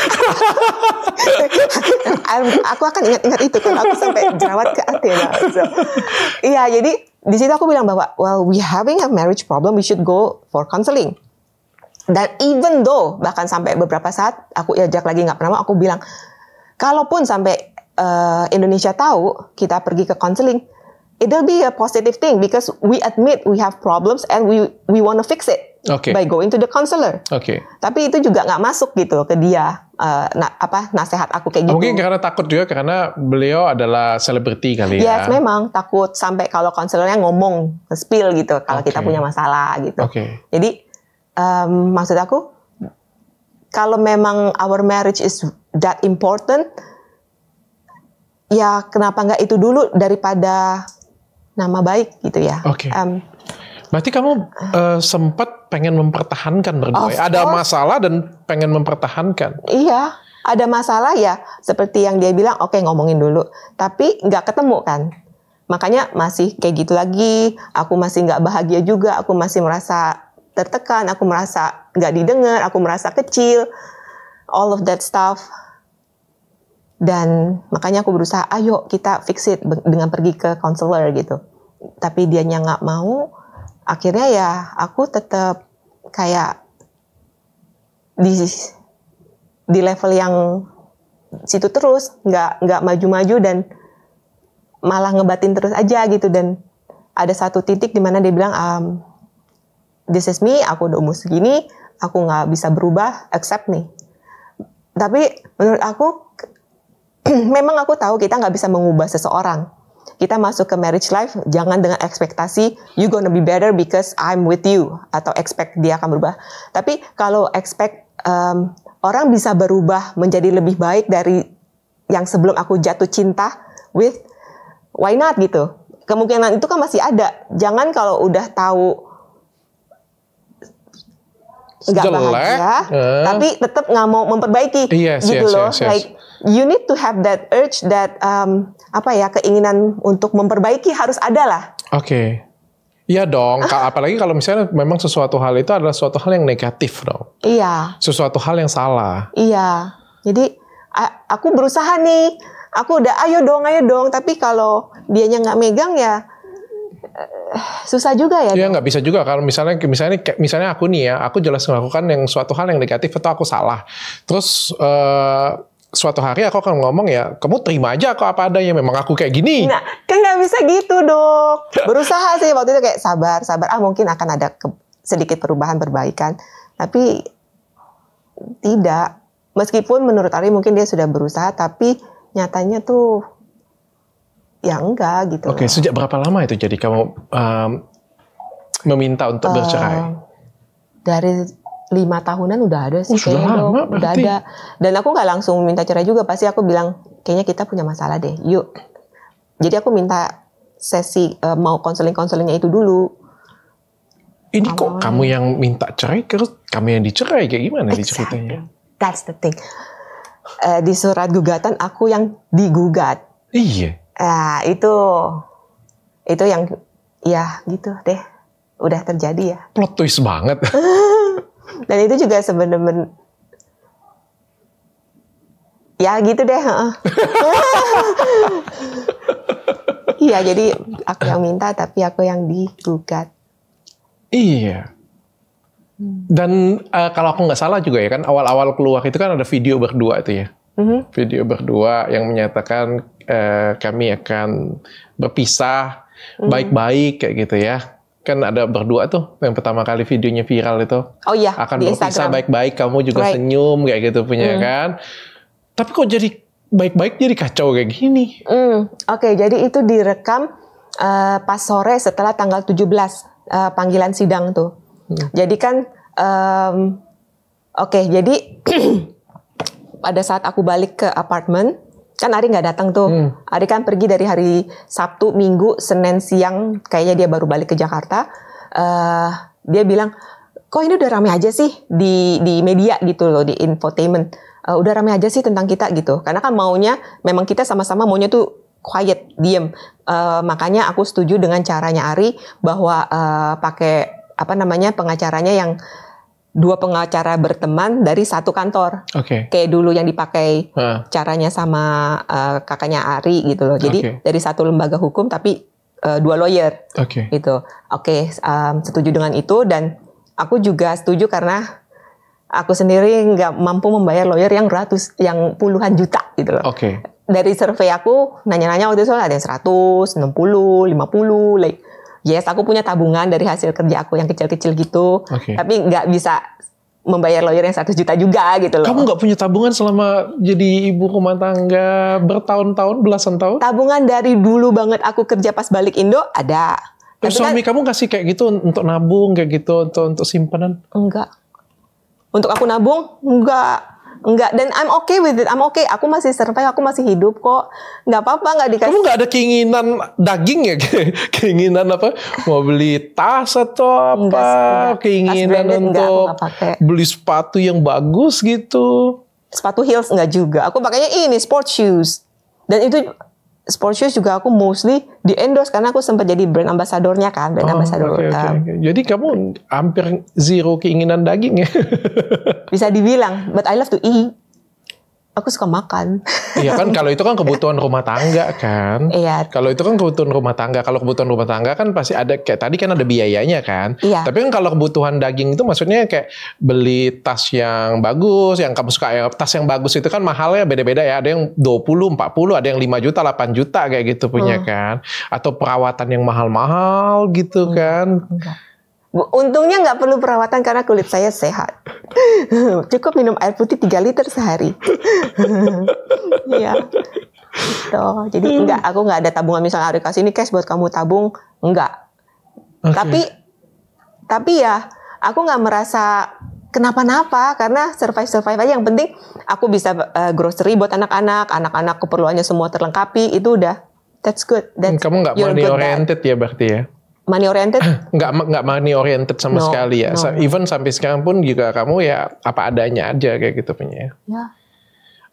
aku akan ingat-ingat itu kalau aku sampai jerawat ke Athena. So, iya, jadi di situ aku bilang bahwa well we having a marriage problem we should go for counseling. Dan even though bahkan sampai beberapa saat aku ajak lagi nggak pernah mau, aku bilang, kalaupun sampai uh, Indonesia tahu kita pergi ke counseling, it'll be a positive thing because we admit we have problems and we we wanna fix it okay. by going to the counselor. Oke. Okay. Tapi itu juga nggak masuk gitu ke dia uh, na apa nasihat aku kayak gitu. Mungkin karena takut juga karena beliau adalah selebriti kali ya. Yes, memang takut sampai kalau konselornya ngomong spill gitu kalau okay. kita punya masalah gitu. Oke. Okay. Jadi um, maksud aku ya. kalau memang our marriage is that important ya kenapa nggak itu dulu daripada nama baik gitu ya okay. um, Berarti kamu uh, sempat pengen mempertahankan berdua. Ya? Ada masalah dan pengen mempertahankan. Iya, ada masalah ya. Seperti yang dia bilang, oke okay, ngomongin dulu. Tapi nggak ketemu kan. Makanya masih kayak gitu lagi. Aku masih nggak bahagia juga. Aku masih merasa tertekan, aku merasa nggak didengar, aku merasa kecil, all of that stuff. Dan makanya aku berusaha, ayo kita fix it dengan pergi ke counselor gitu. Tapi dia nggak mau, akhirnya ya aku tetap kayak di di level yang situ terus, nggak nggak maju-maju dan malah ngebatin terus aja gitu dan ada satu titik di mana dia bilang um, this is me, aku udah umur segini, aku nggak bisa berubah, accept nih. Tapi menurut aku, memang aku tahu kita nggak bisa mengubah seseorang. Kita masuk ke marriage life, jangan dengan ekspektasi you gonna be better because I'm with you atau expect dia akan berubah. Tapi kalau expect um, orang bisa berubah menjadi lebih baik dari yang sebelum aku jatuh cinta with why not gitu. Kemungkinan itu kan masih ada. Jangan kalau udah tahu nggak bahagia, uh. tapi tetap nggak mau memperbaiki yes, gitu yes, loh. Yes, yes. Like you need to have that urge that um, apa ya keinginan untuk memperbaiki harus ada lah. Oke. Okay. Iya dong, ah. apalagi kalau misalnya memang sesuatu hal itu adalah sesuatu hal yang negatif dong. Iya. Sesuatu hal yang salah. Iya. Jadi aku berusaha nih, aku udah ayo dong, ayo dong, tapi kalau dianya nggak megang ya Eh, susah juga ya. Iya nggak bisa juga kalau misalnya misalnya misalnya aku nih ya, aku jelas melakukan yang suatu hal yang negatif atau aku salah. Terus uh, suatu hari aku akan ngomong ya, kamu terima aja aku apa adanya, memang aku kayak gini. Nah, kan nggak bisa gitu dok. Berusaha sih waktu itu kayak sabar, sabar. Ah mungkin akan ada ke, sedikit perubahan perbaikan, tapi tidak. Meskipun menurut Ari mungkin dia sudah berusaha, tapi nyatanya tuh ya enggak gitu. Oke, okay, sejak berapa lama itu jadi kamu um, meminta untuk uh, bercerai? Eh, dari lima tahunan udah ada sih, oh, sudah lama, udah ada. Dan aku nggak langsung minta cerai juga, pasti aku bilang kayaknya kita punya masalah deh, yuk. Jadi aku minta sesi uh, mau konseling-konselingnya itu dulu. Ini Awalnya. kok kamu yang minta cerai, terus kamu yang dicerai kayak gimana exactly. ceritanya? That's the thing. Uh, di surat gugatan aku yang digugat. Iya Nah, itu itu yang ya gitu deh. Udah terjadi ya. Plot twist banget. Dan itu juga sebenarnya ya gitu deh. Iya, jadi aku yang minta tapi aku yang digugat. Iya. Dan uh, kalau aku nggak salah juga ya kan awal-awal keluar itu kan ada video berdua itu ya. Mm-hmm. Video berdua yang menyatakan uh, kami akan berpisah hmm. baik-baik kayak gitu ya kan ada berdua tuh yang pertama kali videonya viral itu oh iya akan di berpisah baik-baik kamu juga right. senyum kayak gitu punya mm. kan tapi kok jadi baik-baik jadi kacau kayak gini mm. oke okay, jadi itu direkam uh, pas sore setelah tanggal 17 uh, eh, panggilan sidang tuh mm. jadi kan um, oke okay, jadi pada saat aku balik ke apartemen kan Ari nggak datang tuh. Hmm. Ari kan pergi dari hari Sabtu, Minggu, Senin siang kayaknya dia baru balik ke Jakarta. Uh, dia bilang, kok ini udah rame aja sih di di media gitu loh di infotainment. Uh, udah rame aja sih tentang kita gitu. Karena kan maunya memang kita sama-sama maunya tuh quiet, diem. Uh, makanya aku setuju dengan caranya Ari bahwa uh, pakai apa namanya pengacaranya yang dua pengacara berteman dari satu kantor. Oke. Okay. Kayak dulu yang dipakai uh. caranya sama uh, kakaknya Ari gitu loh. Jadi okay. dari satu lembaga hukum tapi uh, dua lawyer. Oke. Okay. Gitu. Oke, okay, um, setuju dengan itu dan aku juga setuju karena aku sendiri nggak mampu membayar lawyer yang ratus yang puluhan juta gitu loh. Oke. Okay. Dari survei aku nanya-nanya waktu itu soal ada yang 100, 60, 50 like yes aku punya tabungan dari hasil kerja aku yang kecil-kecil gitu okay. tapi nggak bisa membayar lawyer yang satu juta juga gitu loh. Kamu nggak punya tabungan selama jadi ibu rumah tangga bertahun-tahun belasan tahun? Tabungan dari dulu banget aku kerja pas balik Indo ada. Tapi suami kan, kamu kasih kayak gitu untuk nabung kayak gitu untuk untuk simpanan? Enggak. Untuk aku nabung enggak enggak dan I'm okay with it I'm okay aku masih survive aku masih hidup kok nggak apa-apa nggak dikasih kamu nggak ada keinginan daging ya keinginan apa mau beli tas atau apa enggak, keinginan branded, untuk enggak, enggak beli sepatu yang bagus gitu sepatu heels enggak juga aku pakainya ini sport shoes dan itu sports shoes juga aku mostly di endorse karena aku sempat jadi brand ambassadornya kan brand oh, ambassador okay, okay, Um, jadi kamu hampir zero keinginan daging ya bisa dibilang but I love to eat aku suka makan. Iya kan kalau itu kan kebutuhan rumah tangga kan. Iya. Kalau itu kan kebutuhan rumah tangga. Kalau kebutuhan rumah tangga kan pasti ada kayak tadi kan ada biayanya kan. Iya. Tapi kan kalau kebutuhan daging itu maksudnya kayak beli tas yang bagus, yang kamu suka ya, tas yang bagus itu kan mahalnya beda-beda ya. Ada yang 20, 40, ada yang 5 juta, 8 juta kayak gitu punya hmm. kan. Atau perawatan yang mahal-mahal gitu hmm. kan. Enggak Untungnya nggak perlu perawatan karena kulit saya sehat. Cukup minum air putih 3 liter sehari. Iya. Tuh, gitu. jadi hmm. enggak aku nggak ada tabungan misalnya hari kasih ini cash buat kamu tabung, enggak. Okay. Tapi tapi ya aku nggak merasa kenapa-napa karena survive survive aja yang penting aku bisa uh, grocery buat anak-anak, anak-anak keperluannya semua terlengkapi itu udah that's good. That's hmm, Kamu nggak money oriented dad. ya berarti ya? money oriented? enggak enggak money oriented sama no, sekali ya. No. Even sampai sekarang pun juga kamu ya apa adanya aja kayak gitu punya. Ya. ya.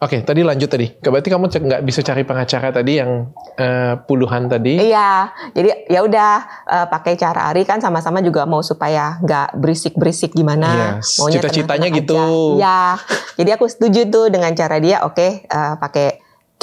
Oke, okay, tadi lanjut tadi. Berarti kamu nggak bisa cari pengacara tadi yang uh, puluhan tadi? Iya, jadi ya udah uh, pakai cara Ari kan sama-sama juga mau supaya nggak berisik-berisik gimana. Yes. Iya, cita-citanya gitu. Iya, jadi aku setuju tuh dengan cara dia. Oke, okay, uh, eh, pakai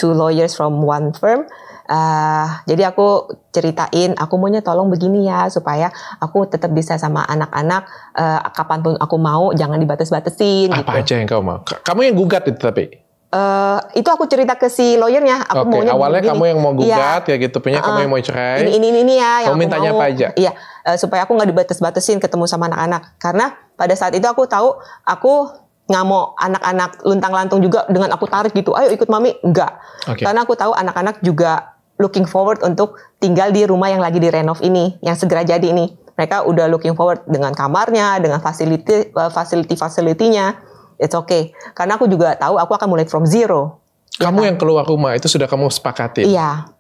two lawyers from one firm. Uh, jadi aku ceritain, aku maunya tolong begini ya supaya aku tetap bisa sama anak-anak uh, kapanpun aku mau, jangan dibatas-batasin. Apa gitu. aja yang kau mau? Kamu yang gugat itu tapi? Uh, itu aku cerita ke si lawyernya. Aku okay, maunya awalnya begini. kamu yang mau iya. gugat ya, ya gitu, punya uh, kamu yang mau cerai. Ini ini ini, ini ya. Yang kamu mintanya apa aja? Iya, uh, supaya aku nggak dibatas-batasin ketemu sama anak-anak. Karena pada saat itu aku tahu aku nggak mau anak-anak luntang-lantung juga dengan aku tarik gitu, ayo ikut mami, enggak. Okay. Karena aku tahu anak-anak juga looking forward untuk tinggal di rumah yang lagi direnov ini, yang segera jadi ini. Mereka udah looking forward dengan kamarnya, dengan facility fasiliti eh, fasilitinya. It's okay. Karena aku juga tahu aku akan mulai from zero. Ya kamu ya kan? yang keluar rumah itu sudah kamu sepakati. Iya.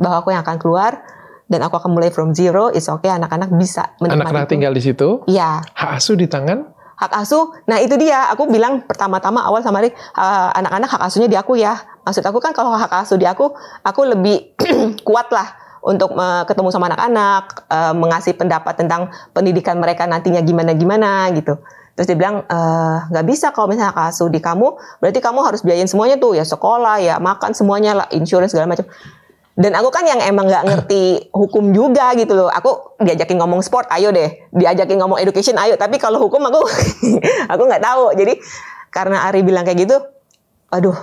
Bahwa aku yang akan keluar dan aku akan mulai from zero, it's okay anak-anak bisa menikmati. Anak-anak tinggal di situ? Iya. Hak asuh di tangan hak asuh. Nah itu dia, aku bilang pertama-tama awal sama Rick, uh, anak-anak hak asuhnya di aku ya. Maksud aku kan kalau hak asuh di aku, aku lebih kuat lah untuk uh, ketemu sama anak-anak, uh, mengasih pendapat tentang pendidikan mereka nantinya gimana-gimana gitu. Terus dia bilang, eh, nggak e, gak bisa kalau misalnya hak asuh di kamu, berarti kamu harus biayain semuanya tuh, ya sekolah, ya makan semuanya lah, insurance segala macam dan aku kan yang emang gak ngerti hukum juga gitu loh aku diajakin ngomong sport ayo deh diajakin ngomong education ayo tapi kalau hukum aku aku gak tahu jadi karena Ari bilang kayak gitu aduh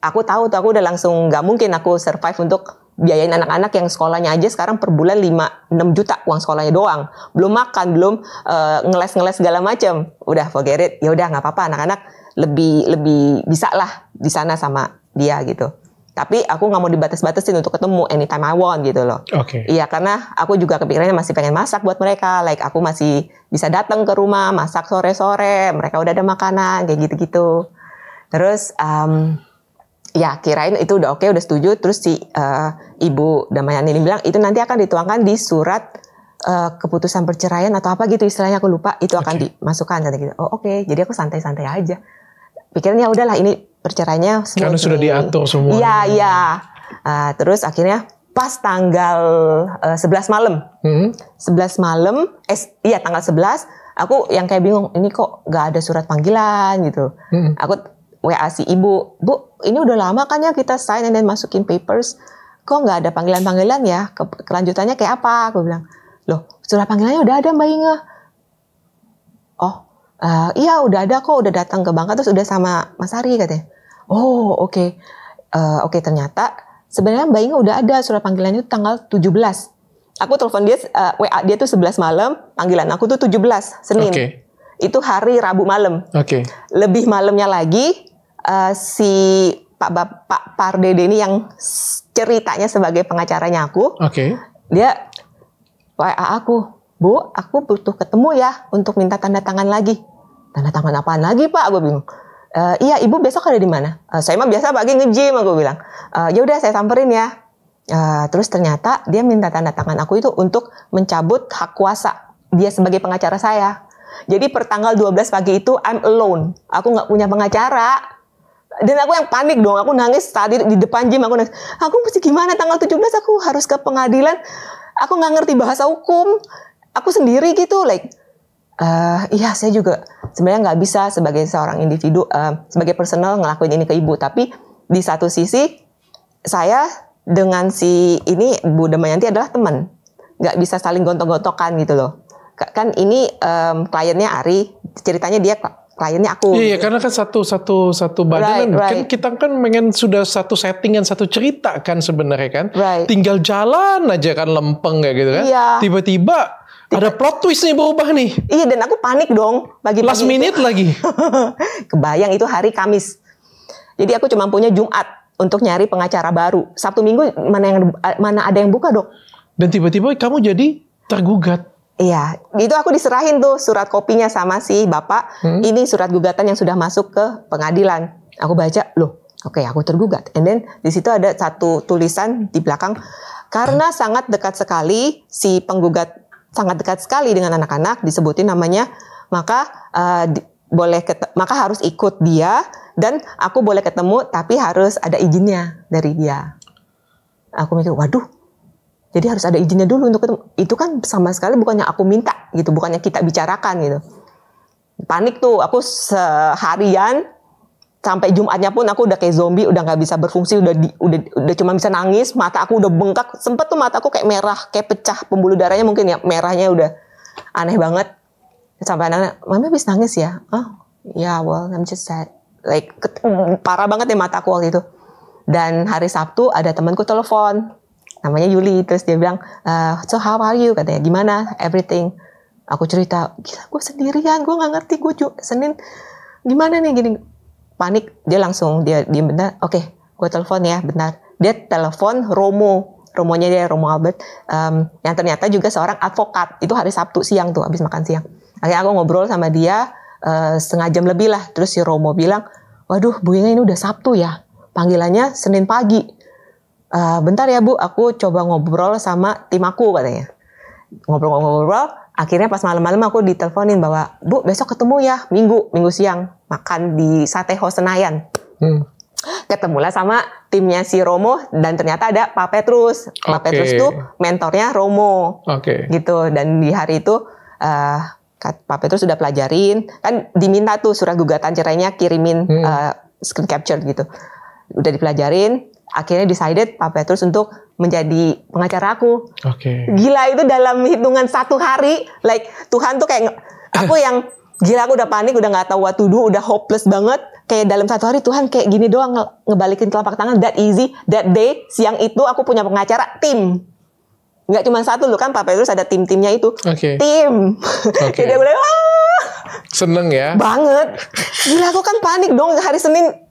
aku tahu tuh aku udah langsung gak mungkin aku survive untuk biayain anak-anak yang sekolahnya aja sekarang per bulan 5 6 juta uang sekolahnya doang. Belum makan, belum eh, ngeles-ngeles uh, ngeles -ngeles segala macam. Udah forget it. Ya udah nggak apa-apa anak-anak lebih lebih bisa lah di sana sama dia gitu tapi aku nggak mau dibatas-batasin untuk ketemu anytime I want gitu loh. Oke. Okay. Iya karena aku juga kepikirannya masih pengen masak buat mereka, like aku masih bisa datang ke rumah masak sore-sore, mereka udah ada makanan kayak gitu-gitu. Terus um, ya kirain itu udah oke, okay, udah setuju. Terus si uh, ibu Damayani ini bilang itu nanti akan dituangkan di surat uh, keputusan perceraian atau apa gitu istilahnya aku lupa. Itu okay. akan dimasukkan kata gitu. Oh oke, okay. jadi aku santai-santai aja. Pikirnya ya udahlah ini semua karena sudah diatur semua. Iya iya. Uh, terus akhirnya pas tanggal uh, eh, 11 malam. Hmm. 11 malam eh iya tanggal 11 aku yang kayak bingung ini kok gak ada surat panggilan gitu. Hmm. Aku WA si ibu, "Bu, ini udah lama kan ya kita sign and then masukin papers. Kok gak ada panggilan-panggilan ya? Ke kelanjutannya kayak apa?" Aku bilang. "Loh, surat panggilannya udah ada, Mbak Inge." "Oh, uh, iya udah ada kok, udah datang ke Bangka terus udah sama Mas Ari katanya." Oh oke, okay. uh, eh, oke okay, ternyata sebenarnya Mbak Inge udah ada surat panggilannya itu tanggal 17. Aku telepon dia, uh, eh, WA dia tuh 11 malam, panggilan aku tuh 17, Senin. Okay. Itu hari Rabu malam. Oke. Okay. Lebih malamnya lagi, uh, si Pak Bapak Pardede ini yang ceritanya sebagai pengacaranya aku. Oke. Okay. Dia WA aku, Bu, aku butuh ketemu ya untuk minta tanda tangan lagi. Tanda tangan apaan lagi Pak? aku bingung Uh, iya ibu besok ada di mana? Uh, saya mah biasa pagi nge-gym aku bilang. Uh, ya udah saya samperin ya. Uh, terus ternyata dia minta tanda tangan aku itu untuk mencabut hak kuasa dia sebagai pengacara saya. Jadi pertanggal 12 pagi itu I'm alone. Aku nggak punya pengacara. Dan aku yang panik dong, aku nangis tadi di depan gym aku nangis. Aku mesti gimana tanggal 17 aku harus ke pengadilan. Aku nggak ngerti bahasa hukum. Aku sendiri gitu like uh, iya saya juga sebenarnya nggak bisa sebagai seorang individu uh, sebagai personal ngelakuin ini ke ibu tapi di satu sisi saya dengan si ini Bu Damayanti adalah teman nggak bisa saling gontok-gontokan gitu loh kan ini um, kliennya Ari ceritanya dia kliennya aku. Iya, iya, gitu. karena kan satu satu satu badan, right, kan right. kan kita kan pengen sudah satu settingan satu cerita kan sebenarnya kan. Right. Tinggal jalan aja kan lempeng kayak gitu kan. Iya. Tiba-tiba ada plot twist nih berubah nih. Iya dan aku panik dong pagi-pagi. Last minute lagi. Kebayang itu hari Kamis. Jadi aku cuma punya Jumat untuk nyari pengacara baru. Sabtu Minggu mana yang mana ada yang buka dok? Dan tiba-tiba kamu jadi tergugat. Iya, itu aku diserahin tuh surat kopinya sama si bapak. Hmm? Ini surat gugatan yang sudah masuk ke pengadilan. Aku baca, loh, oke okay, aku tergugat. And then di situ ada satu tulisan di belakang karena sangat dekat sekali si penggugat sangat dekat sekali dengan anak-anak disebutin namanya maka uh, di, boleh ket, maka harus ikut dia dan aku boleh ketemu tapi harus ada izinnya dari dia aku mikir waduh jadi harus ada izinnya dulu untuk ketemu itu kan sama sekali bukannya aku minta gitu bukannya kita bicarakan gitu panik tuh aku seharian sampai Jumatnya pun aku udah kayak zombie, udah nggak bisa berfungsi, udah di, udah udah cuma bisa nangis, mata aku udah bengkak, sempet tuh mata aku kayak merah, kayak pecah pembuluh darahnya mungkin ya merahnya udah aneh banget. Sampai anaknya, Mama mami habis nangis ya? Oh, ya yeah, well, I'm just sad. Like parah banget ya mataku waktu itu. Dan hari Sabtu ada temanku telepon, namanya Yuli, terus dia bilang, uh, so how are you? Katanya, gimana? Everything. Aku cerita, gila gue sendirian, gue nggak ngerti, gue Senin gimana nih gini panik dia langsung dia dia bentar oke okay, gue telepon ya benar dia telepon Romo Romonya dia Romo Albert um, yang ternyata juga seorang advokat itu hari Sabtu siang tuh habis makan siang akhirnya aku ngobrol sama dia uh, setengah jam lebih lah terus si Romo bilang waduh Bu ini udah Sabtu ya panggilannya Senin pagi uh, bentar ya Bu aku coba ngobrol sama tim aku katanya ngobrol-ngobrol akhirnya pas malam-malam aku diteleponin bahwa bu besok ketemu ya minggu minggu siang makan di sate ho Senayan hmm. ketemulah sama timnya si Romo dan ternyata ada Pak Petrus okay. Pak Petrus tuh mentornya Romo okay. gitu dan di hari itu uh, Pak Petrus sudah pelajarin kan diminta tuh surat gugatan cerainya kirimin hmm. uh, screen capture gitu udah dipelajarin akhirnya decided Pak Petrus untuk menjadi pengacara aku. Oke. Okay. Gila itu dalam hitungan satu hari, like Tuhan tuh kayak aku yang gila aku udah panik, udah nggak tahu what to do, udah hopeless banget. Kayak dalam satu hari Tuhan kayak gini doang nge ngebalikin telapak tangan. That easy, that day siang itu aku punya pengacara tim nggak cuma satu loh kan Pak Petrus ada tim-timnya itu okay. tim okay. jadi aku seneng ya banget gila aku kan panik dong hari Senin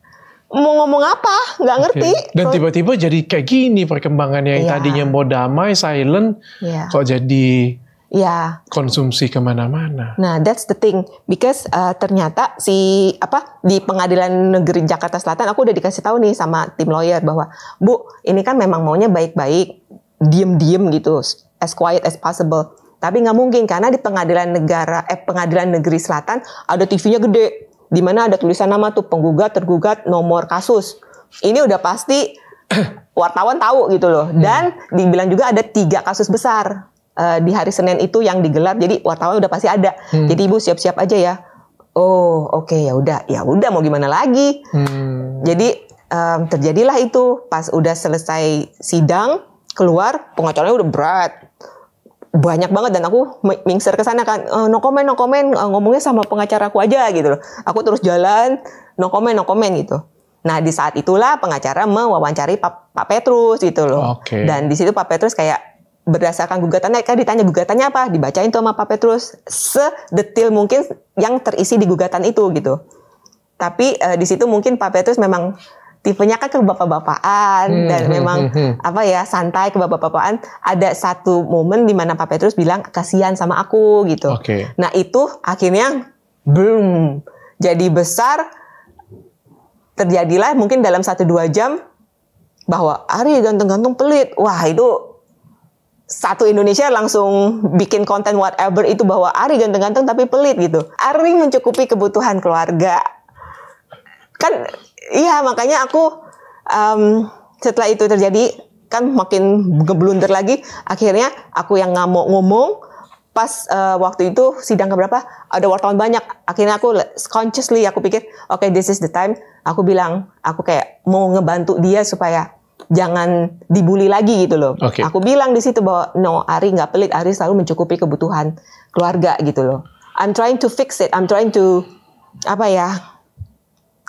mau ngomong apa nggak ngerti okay. dan tiba-tiba jadi kayak gini perkembangannya yang yeah. tadinya mau damai silent yeah. kok jadi yeah. konsumsi kemana-mana nah that's the thing because uh, ternyata si apa di pengadilan negeri Jakarta Selatan aku udah dikasih tahu nih sama tim lawyer bahwa bu ini kan memang maunya baik-baik diem-diem gitu as quiet as possible tapi nggak mungkin karena di pengadilan negara eh pengadilan negeri selatan ada TV-nya gede di mana ada tulisan nama tuh penggugat, tergugat, nomor kasus. Ini udah pasti wartawan tahu gitu loh. Hmm. Dan hmm. dibilang juga ada tiga kasus besar uh, di hari Senin itu yang digelar. Jadi wartawan udah pasti ada. Hmm. Jadi ibu siap-siap aja ya. Oh oke okay, ya udah ya udah mau gimana lagi. Hmm. Jadi um, terjadilah itu pas udah selesai sidang keluar pengacaranya udah berat banyak banget dan aku mingser ke sana kan uh, no comment no comment eh, ngomongnya sama pengacara aku aja gitu loh aku terus jalan no comment no comment gitu nah di saat itulah pengacara mewawancari Pak, Pak Petrus gitu loh okay. dan di situ Pak Petrus kayak berdasarkan gugatannya kan eh, ditanya gugatannya apa dibacain tuh sama Pak Petrus sedetil mungkin yang terisi di gugatan itu gitu tapi uh, di situ mungkin Pak Petrus memang tipenya kan ke bapak-bapakan hmm, dan hmm, memang hmm, hmm, apa ya santai ke bapak-bapakan ada satu momen di mana Pak Petrus bilang kasihan sama aku gitu. Okay. Nah, itu akhirnya boom jadi besar terjadilah mungkin dalam 1 2 jam bahwa Ari ganteng-ganteng pelit. Wah, itu satu Indonesia langsung bikin konten whatever itu bahwa Ari ganteng-ganteng tapi pelit gitu. Ari mencukupi kebutuhan keluarga. Kan iya makanya aku um, setelah itu terjadi kan makin ngeblunder lagi akhirnya aku yang nggak mau ngomong pas uh, waktu itu sidang keberapa ada wartawan banyak akhirnya aku consciously aku pikir oke okay, this is the time aku bilang aku kayak mau ngebantu dia supaya jangan dibully lagi gitu loh okay. aku bilang di situ bahwa no Ari nggak pelit Ari selalu mencukupi kebutuhan keluarga gitu loh I'm trying to fix it I'm trying to apa ya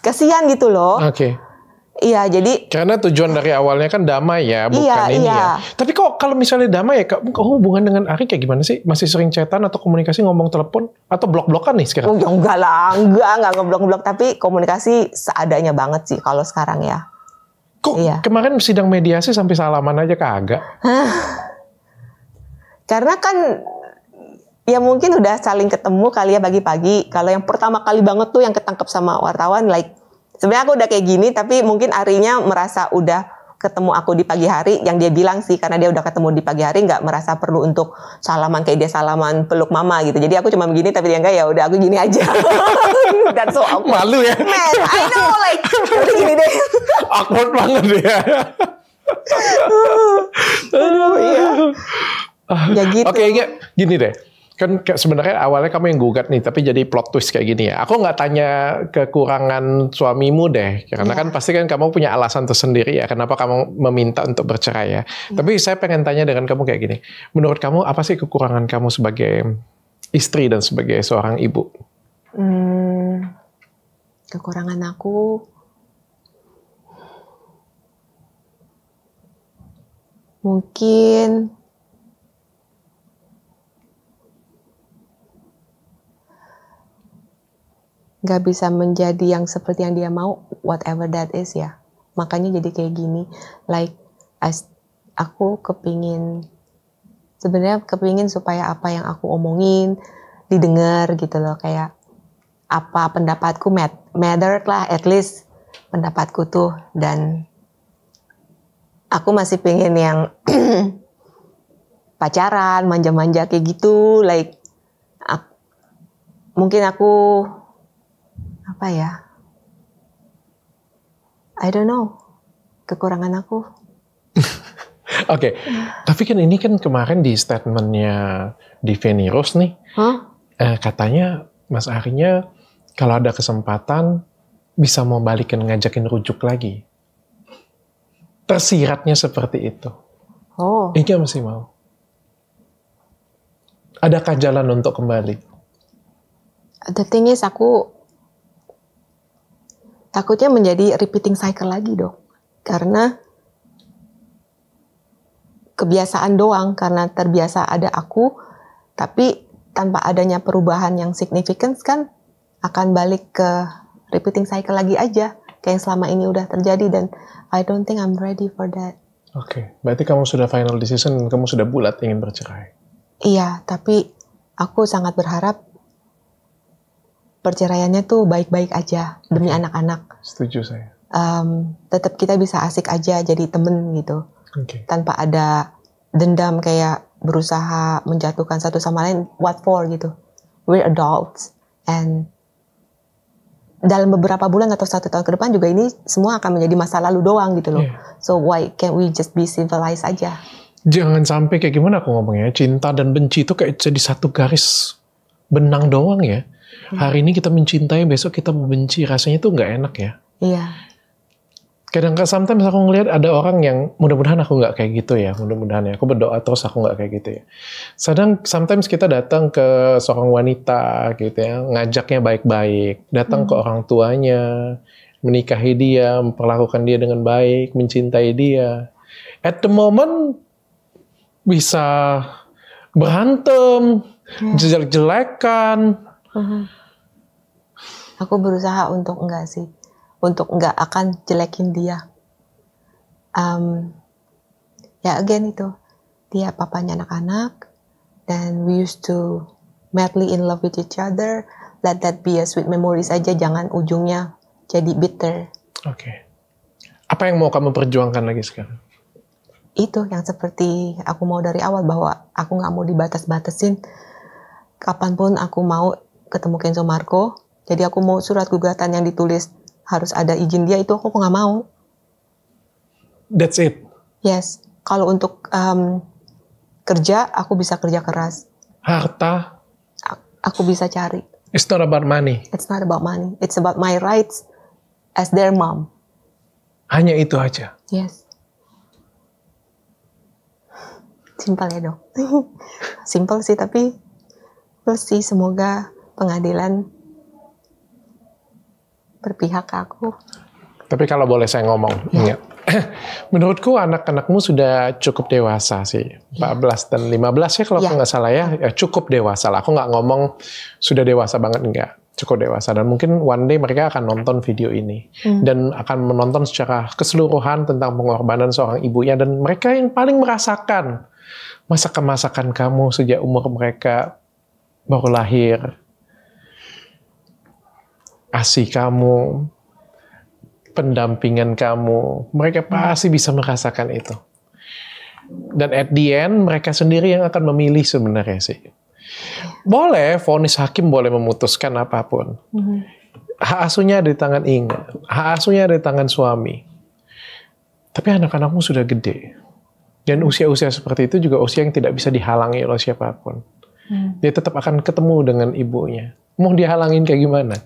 kasihan gitu loh. Oke. Okay. Iya, jadi karena tujuan dari awalnya kan damai ya, bukan iya, ini iya. ya. Tapi kok kalau misalnya damai ya, kok hubungan dengan Ari kayak gimana sih? Masih sering cetan atau komunikasi ngomong telepon atau blok-blokan nih sekarang? Enggak, oh, ya enggak lah, enggak, enggak ngeblok-blok, tapi komunikasi seadanya banget sih kalau sekarang ya. Kok iya. kemarin sidang mediasi sampai salaman aja kagak? Karena kan Ya mungkin udah saling ketemu kali ya pagi-pagi. Kalau yang pertama kali banget tuh yang ketangkep sama wartawan like sebenarnya aku udah kayak gini tapi mungkin Arinya merasa udah ketemu aku di pagi hari yang dia bilang sih karena dia udah ketemu di pagi hari nggak merasa perlu untuk salaman kayak dia salaman peluk mama gitu jadi aku cuma begini tapi dia enggak ya udah aku gini aja dan so aku malu ya man I know like gini deh awkward banget ya Aduh, ya, ya gitu. Oke, okay, gini deh kan sebenarnya awalnya kamu yang gugat nih, tapi jadi plot twist kayak gini ya. Aku nggak tanya kekurangan suamimu deh, karena ya. kan pasti kan kamu punya alasan tersendiri ya, kenapa kamu meminta untuk bercerai ya. ya. Tapi saya pengen tanya dengan kamu kayak gini, menurut kamu apa sih kekurangan kamu sebagai istri dan sebagai seorang ibu? Hmm, kekurangan aku mungkin nggak bisa menjadi yang seperti yang dia mau whatever that is ya makanya jadi kayak gini like as, aku kepingin sebenarnya kepingin supaya apa yang aku omongin didengar gitu loh kayak apa pendapatku matter lah at least pendapatku tuh dan aku masih pingin yang pacaran manja-manja kayak gitu like aku, mungkin aku apa ya? I don't know. Kekurangan aku. Oke, okay. tapi kan ini kan kemarin di statementnya di Feni Rose nih, huh? eh, katanya Mas Arinya kalau ada kesempatan bisa mau balikin ngajakin rujuk lagi. Tersiratnya seperti itu. Oh. Ini masih mau. Adakah jalan untuk kembali? The thing is aku takutnya menjadi repeating cycle lagi dok karena kebiasaan doang karena terbiasa ada aku tapi tanpa adanya perubahan yang signifikan kan akan balik ke repeating cycle lagi aja kayak yang selama ini udah terjadi dan I don't think I'm ready for that. Oke, okay. berarti kamu sudah final decision, kamu sudah bulat ingin bercerai. Iya, tapi aku sangat berharap perceraiannya tuh baik-baik aja demi anak-anak. Setuju saya. Um, tetap kita bisa asik aja jadi temen gitu, okay. tanpa ada dendam kayak berusaha menjatuhkan satu sama lain. What for gitu? We're adults and dalam beberapa bulan atau satu tahun ke depan juga ini semua akan menjadi masa lalu doang gitu loh. Yeah. So why can't we just be civilized aja? Jangan sampai kayak gimana aku ngomongnya, cinta dan benci itu kayak jadi satu garis benang doang ya. Hmm. Hari ini kita mencintai, besok kita membenci. Rasanya tuh nggak enak ya. Iya. Kadang kadang sometimes aku ngelihat ada orang yang mudah-mudahan aku nggak kayak gitu ya, mudah-mudahan ya. Aku berdoa terus aku nggak kayak gitu ya. sedang sometimes kita datang ke seorang wanita gitu ya, ngajaknya baik-baik, datang hmm. ke orang tuanya, menikahi dia, memperlakukan dia dengan baik, mencintai dia. At the moment bisa berantem, hmm. jelek-jelekan, Hmm. Aku berusaha untuk enggak sih, untuk enggak akan jelekin dia. Um, ya again itu, dia papanya anak-anak, dan we used to madly in love with each other. Let that be a sweet memory saja, jangan ujungnya jadi bitter. Oke. Okay. Apa yang mau kamu perjuangkan lagi sekarang? Itu yang seperti aku mau dari awal bahwa aku nggak mau dibatas-batasin. Kapanpun aku mau ketemu Kenzo Marco. Jadi aku mau surat gugatan yang ditulis harus ada izin dia itu aku nggak mau. That's it. Yes. Kalau untuk um, kerja aku bisa kerja keras. Harta. Aku bisa cari. It's not about money. It's not about money. It's about my rights as their mom. Hanya itu aja. Yes. Simpel ya dok. Simpel sih tapi we'll sih semoga pengadilan berpihak ke aku. Tapi kalau boleh saya ngomong, ya. Iya. menurutku anak-anakmu sudah cukup dewasa sih, 14 ya. dan 15 ya kalau ya. aku nggak salah ya. ya, ya cukup dewasa lah. Aku nggak ngomong sudah dewasa banget enggak, cukup dewasa dan mungkin one day mereka akan nonton video ini hmm. dan akan menonton secara keseluruhan tentang pengorbanan seorang ibunya dan mereka yang paling merasakan masa kemasakan kamu sejak umur mereka baru lahir kasih kamu, pendampingan kamu, mereka pasti bisa merasakan itu. Dan at the end mereka sendiri yang akan memilih sebenarnya sih. Boleh, vonis hakim boleh memutuskan apapun. Mm-hmm. Hak asuhnya ada di tangan ingat, hak asuhnya ada di tangan suami. Tapi anak-anakmu sudah gede. Dan usia-usia seperti itu juga usia yang tidak bisa dihalangi oleh siapapun. Hmm. Dia tetap akan ketemu dengan ibunya. Mau dihalangin kayak gimana?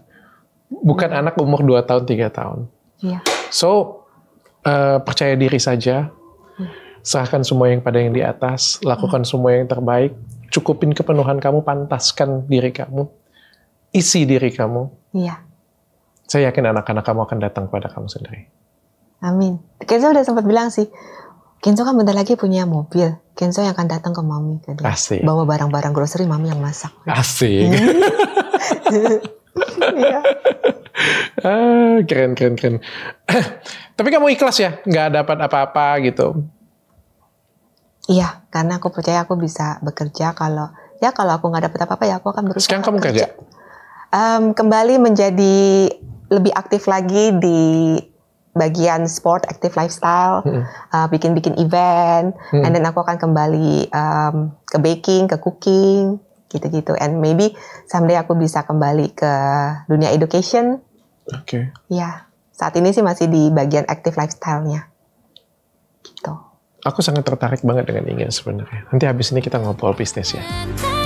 bukan anak umur 2 tahun, 3 tahun. Yeah. So, uh, percaya diri saja, serahkan semua yang pada yang di atas, lakukan hmm. semua yang terbaik, cukupin kepenuhan kamu, pantaskan diri kamu, isi diri kamu. Iya. Saya yakin anak-anak kamu akan datang kepada kamu sendiri. Amin. Kenzo udah sempat bilang sih, Kenzo kan bentar lagi punya mobil. Kenzo yang akan datang ke mami. Asik. Bawa barang-barang grocery, mami yang masak. Asik. Hmm. Iya. ah, keren, keren, keren. Tapi kamu ikhlas ya, nggak dapat apa-apa gitu. Iya, karena aku percaya aku bisa bekerja kalau ya kalau aku nggak dapat apa-apa ya aku akan berusaha. Sekarang kamu kerja? kerja. Um, kembali menjadi lebih aktif lagi di bagian sport, active lifestyle, eh, bikin-bikin hmm. uh, event, hmm. and then aku akan kembali um, ke baking, ke cooking gitu-gitu and maybe someday aku bisa kembali ke dunia education oke okay. ya saat ini sih masih di bagian active lifestyle-nya gitu aku sangat tertarik banget dengan ini sebenarnya nanti habis ini kita ngobrol bisnis ya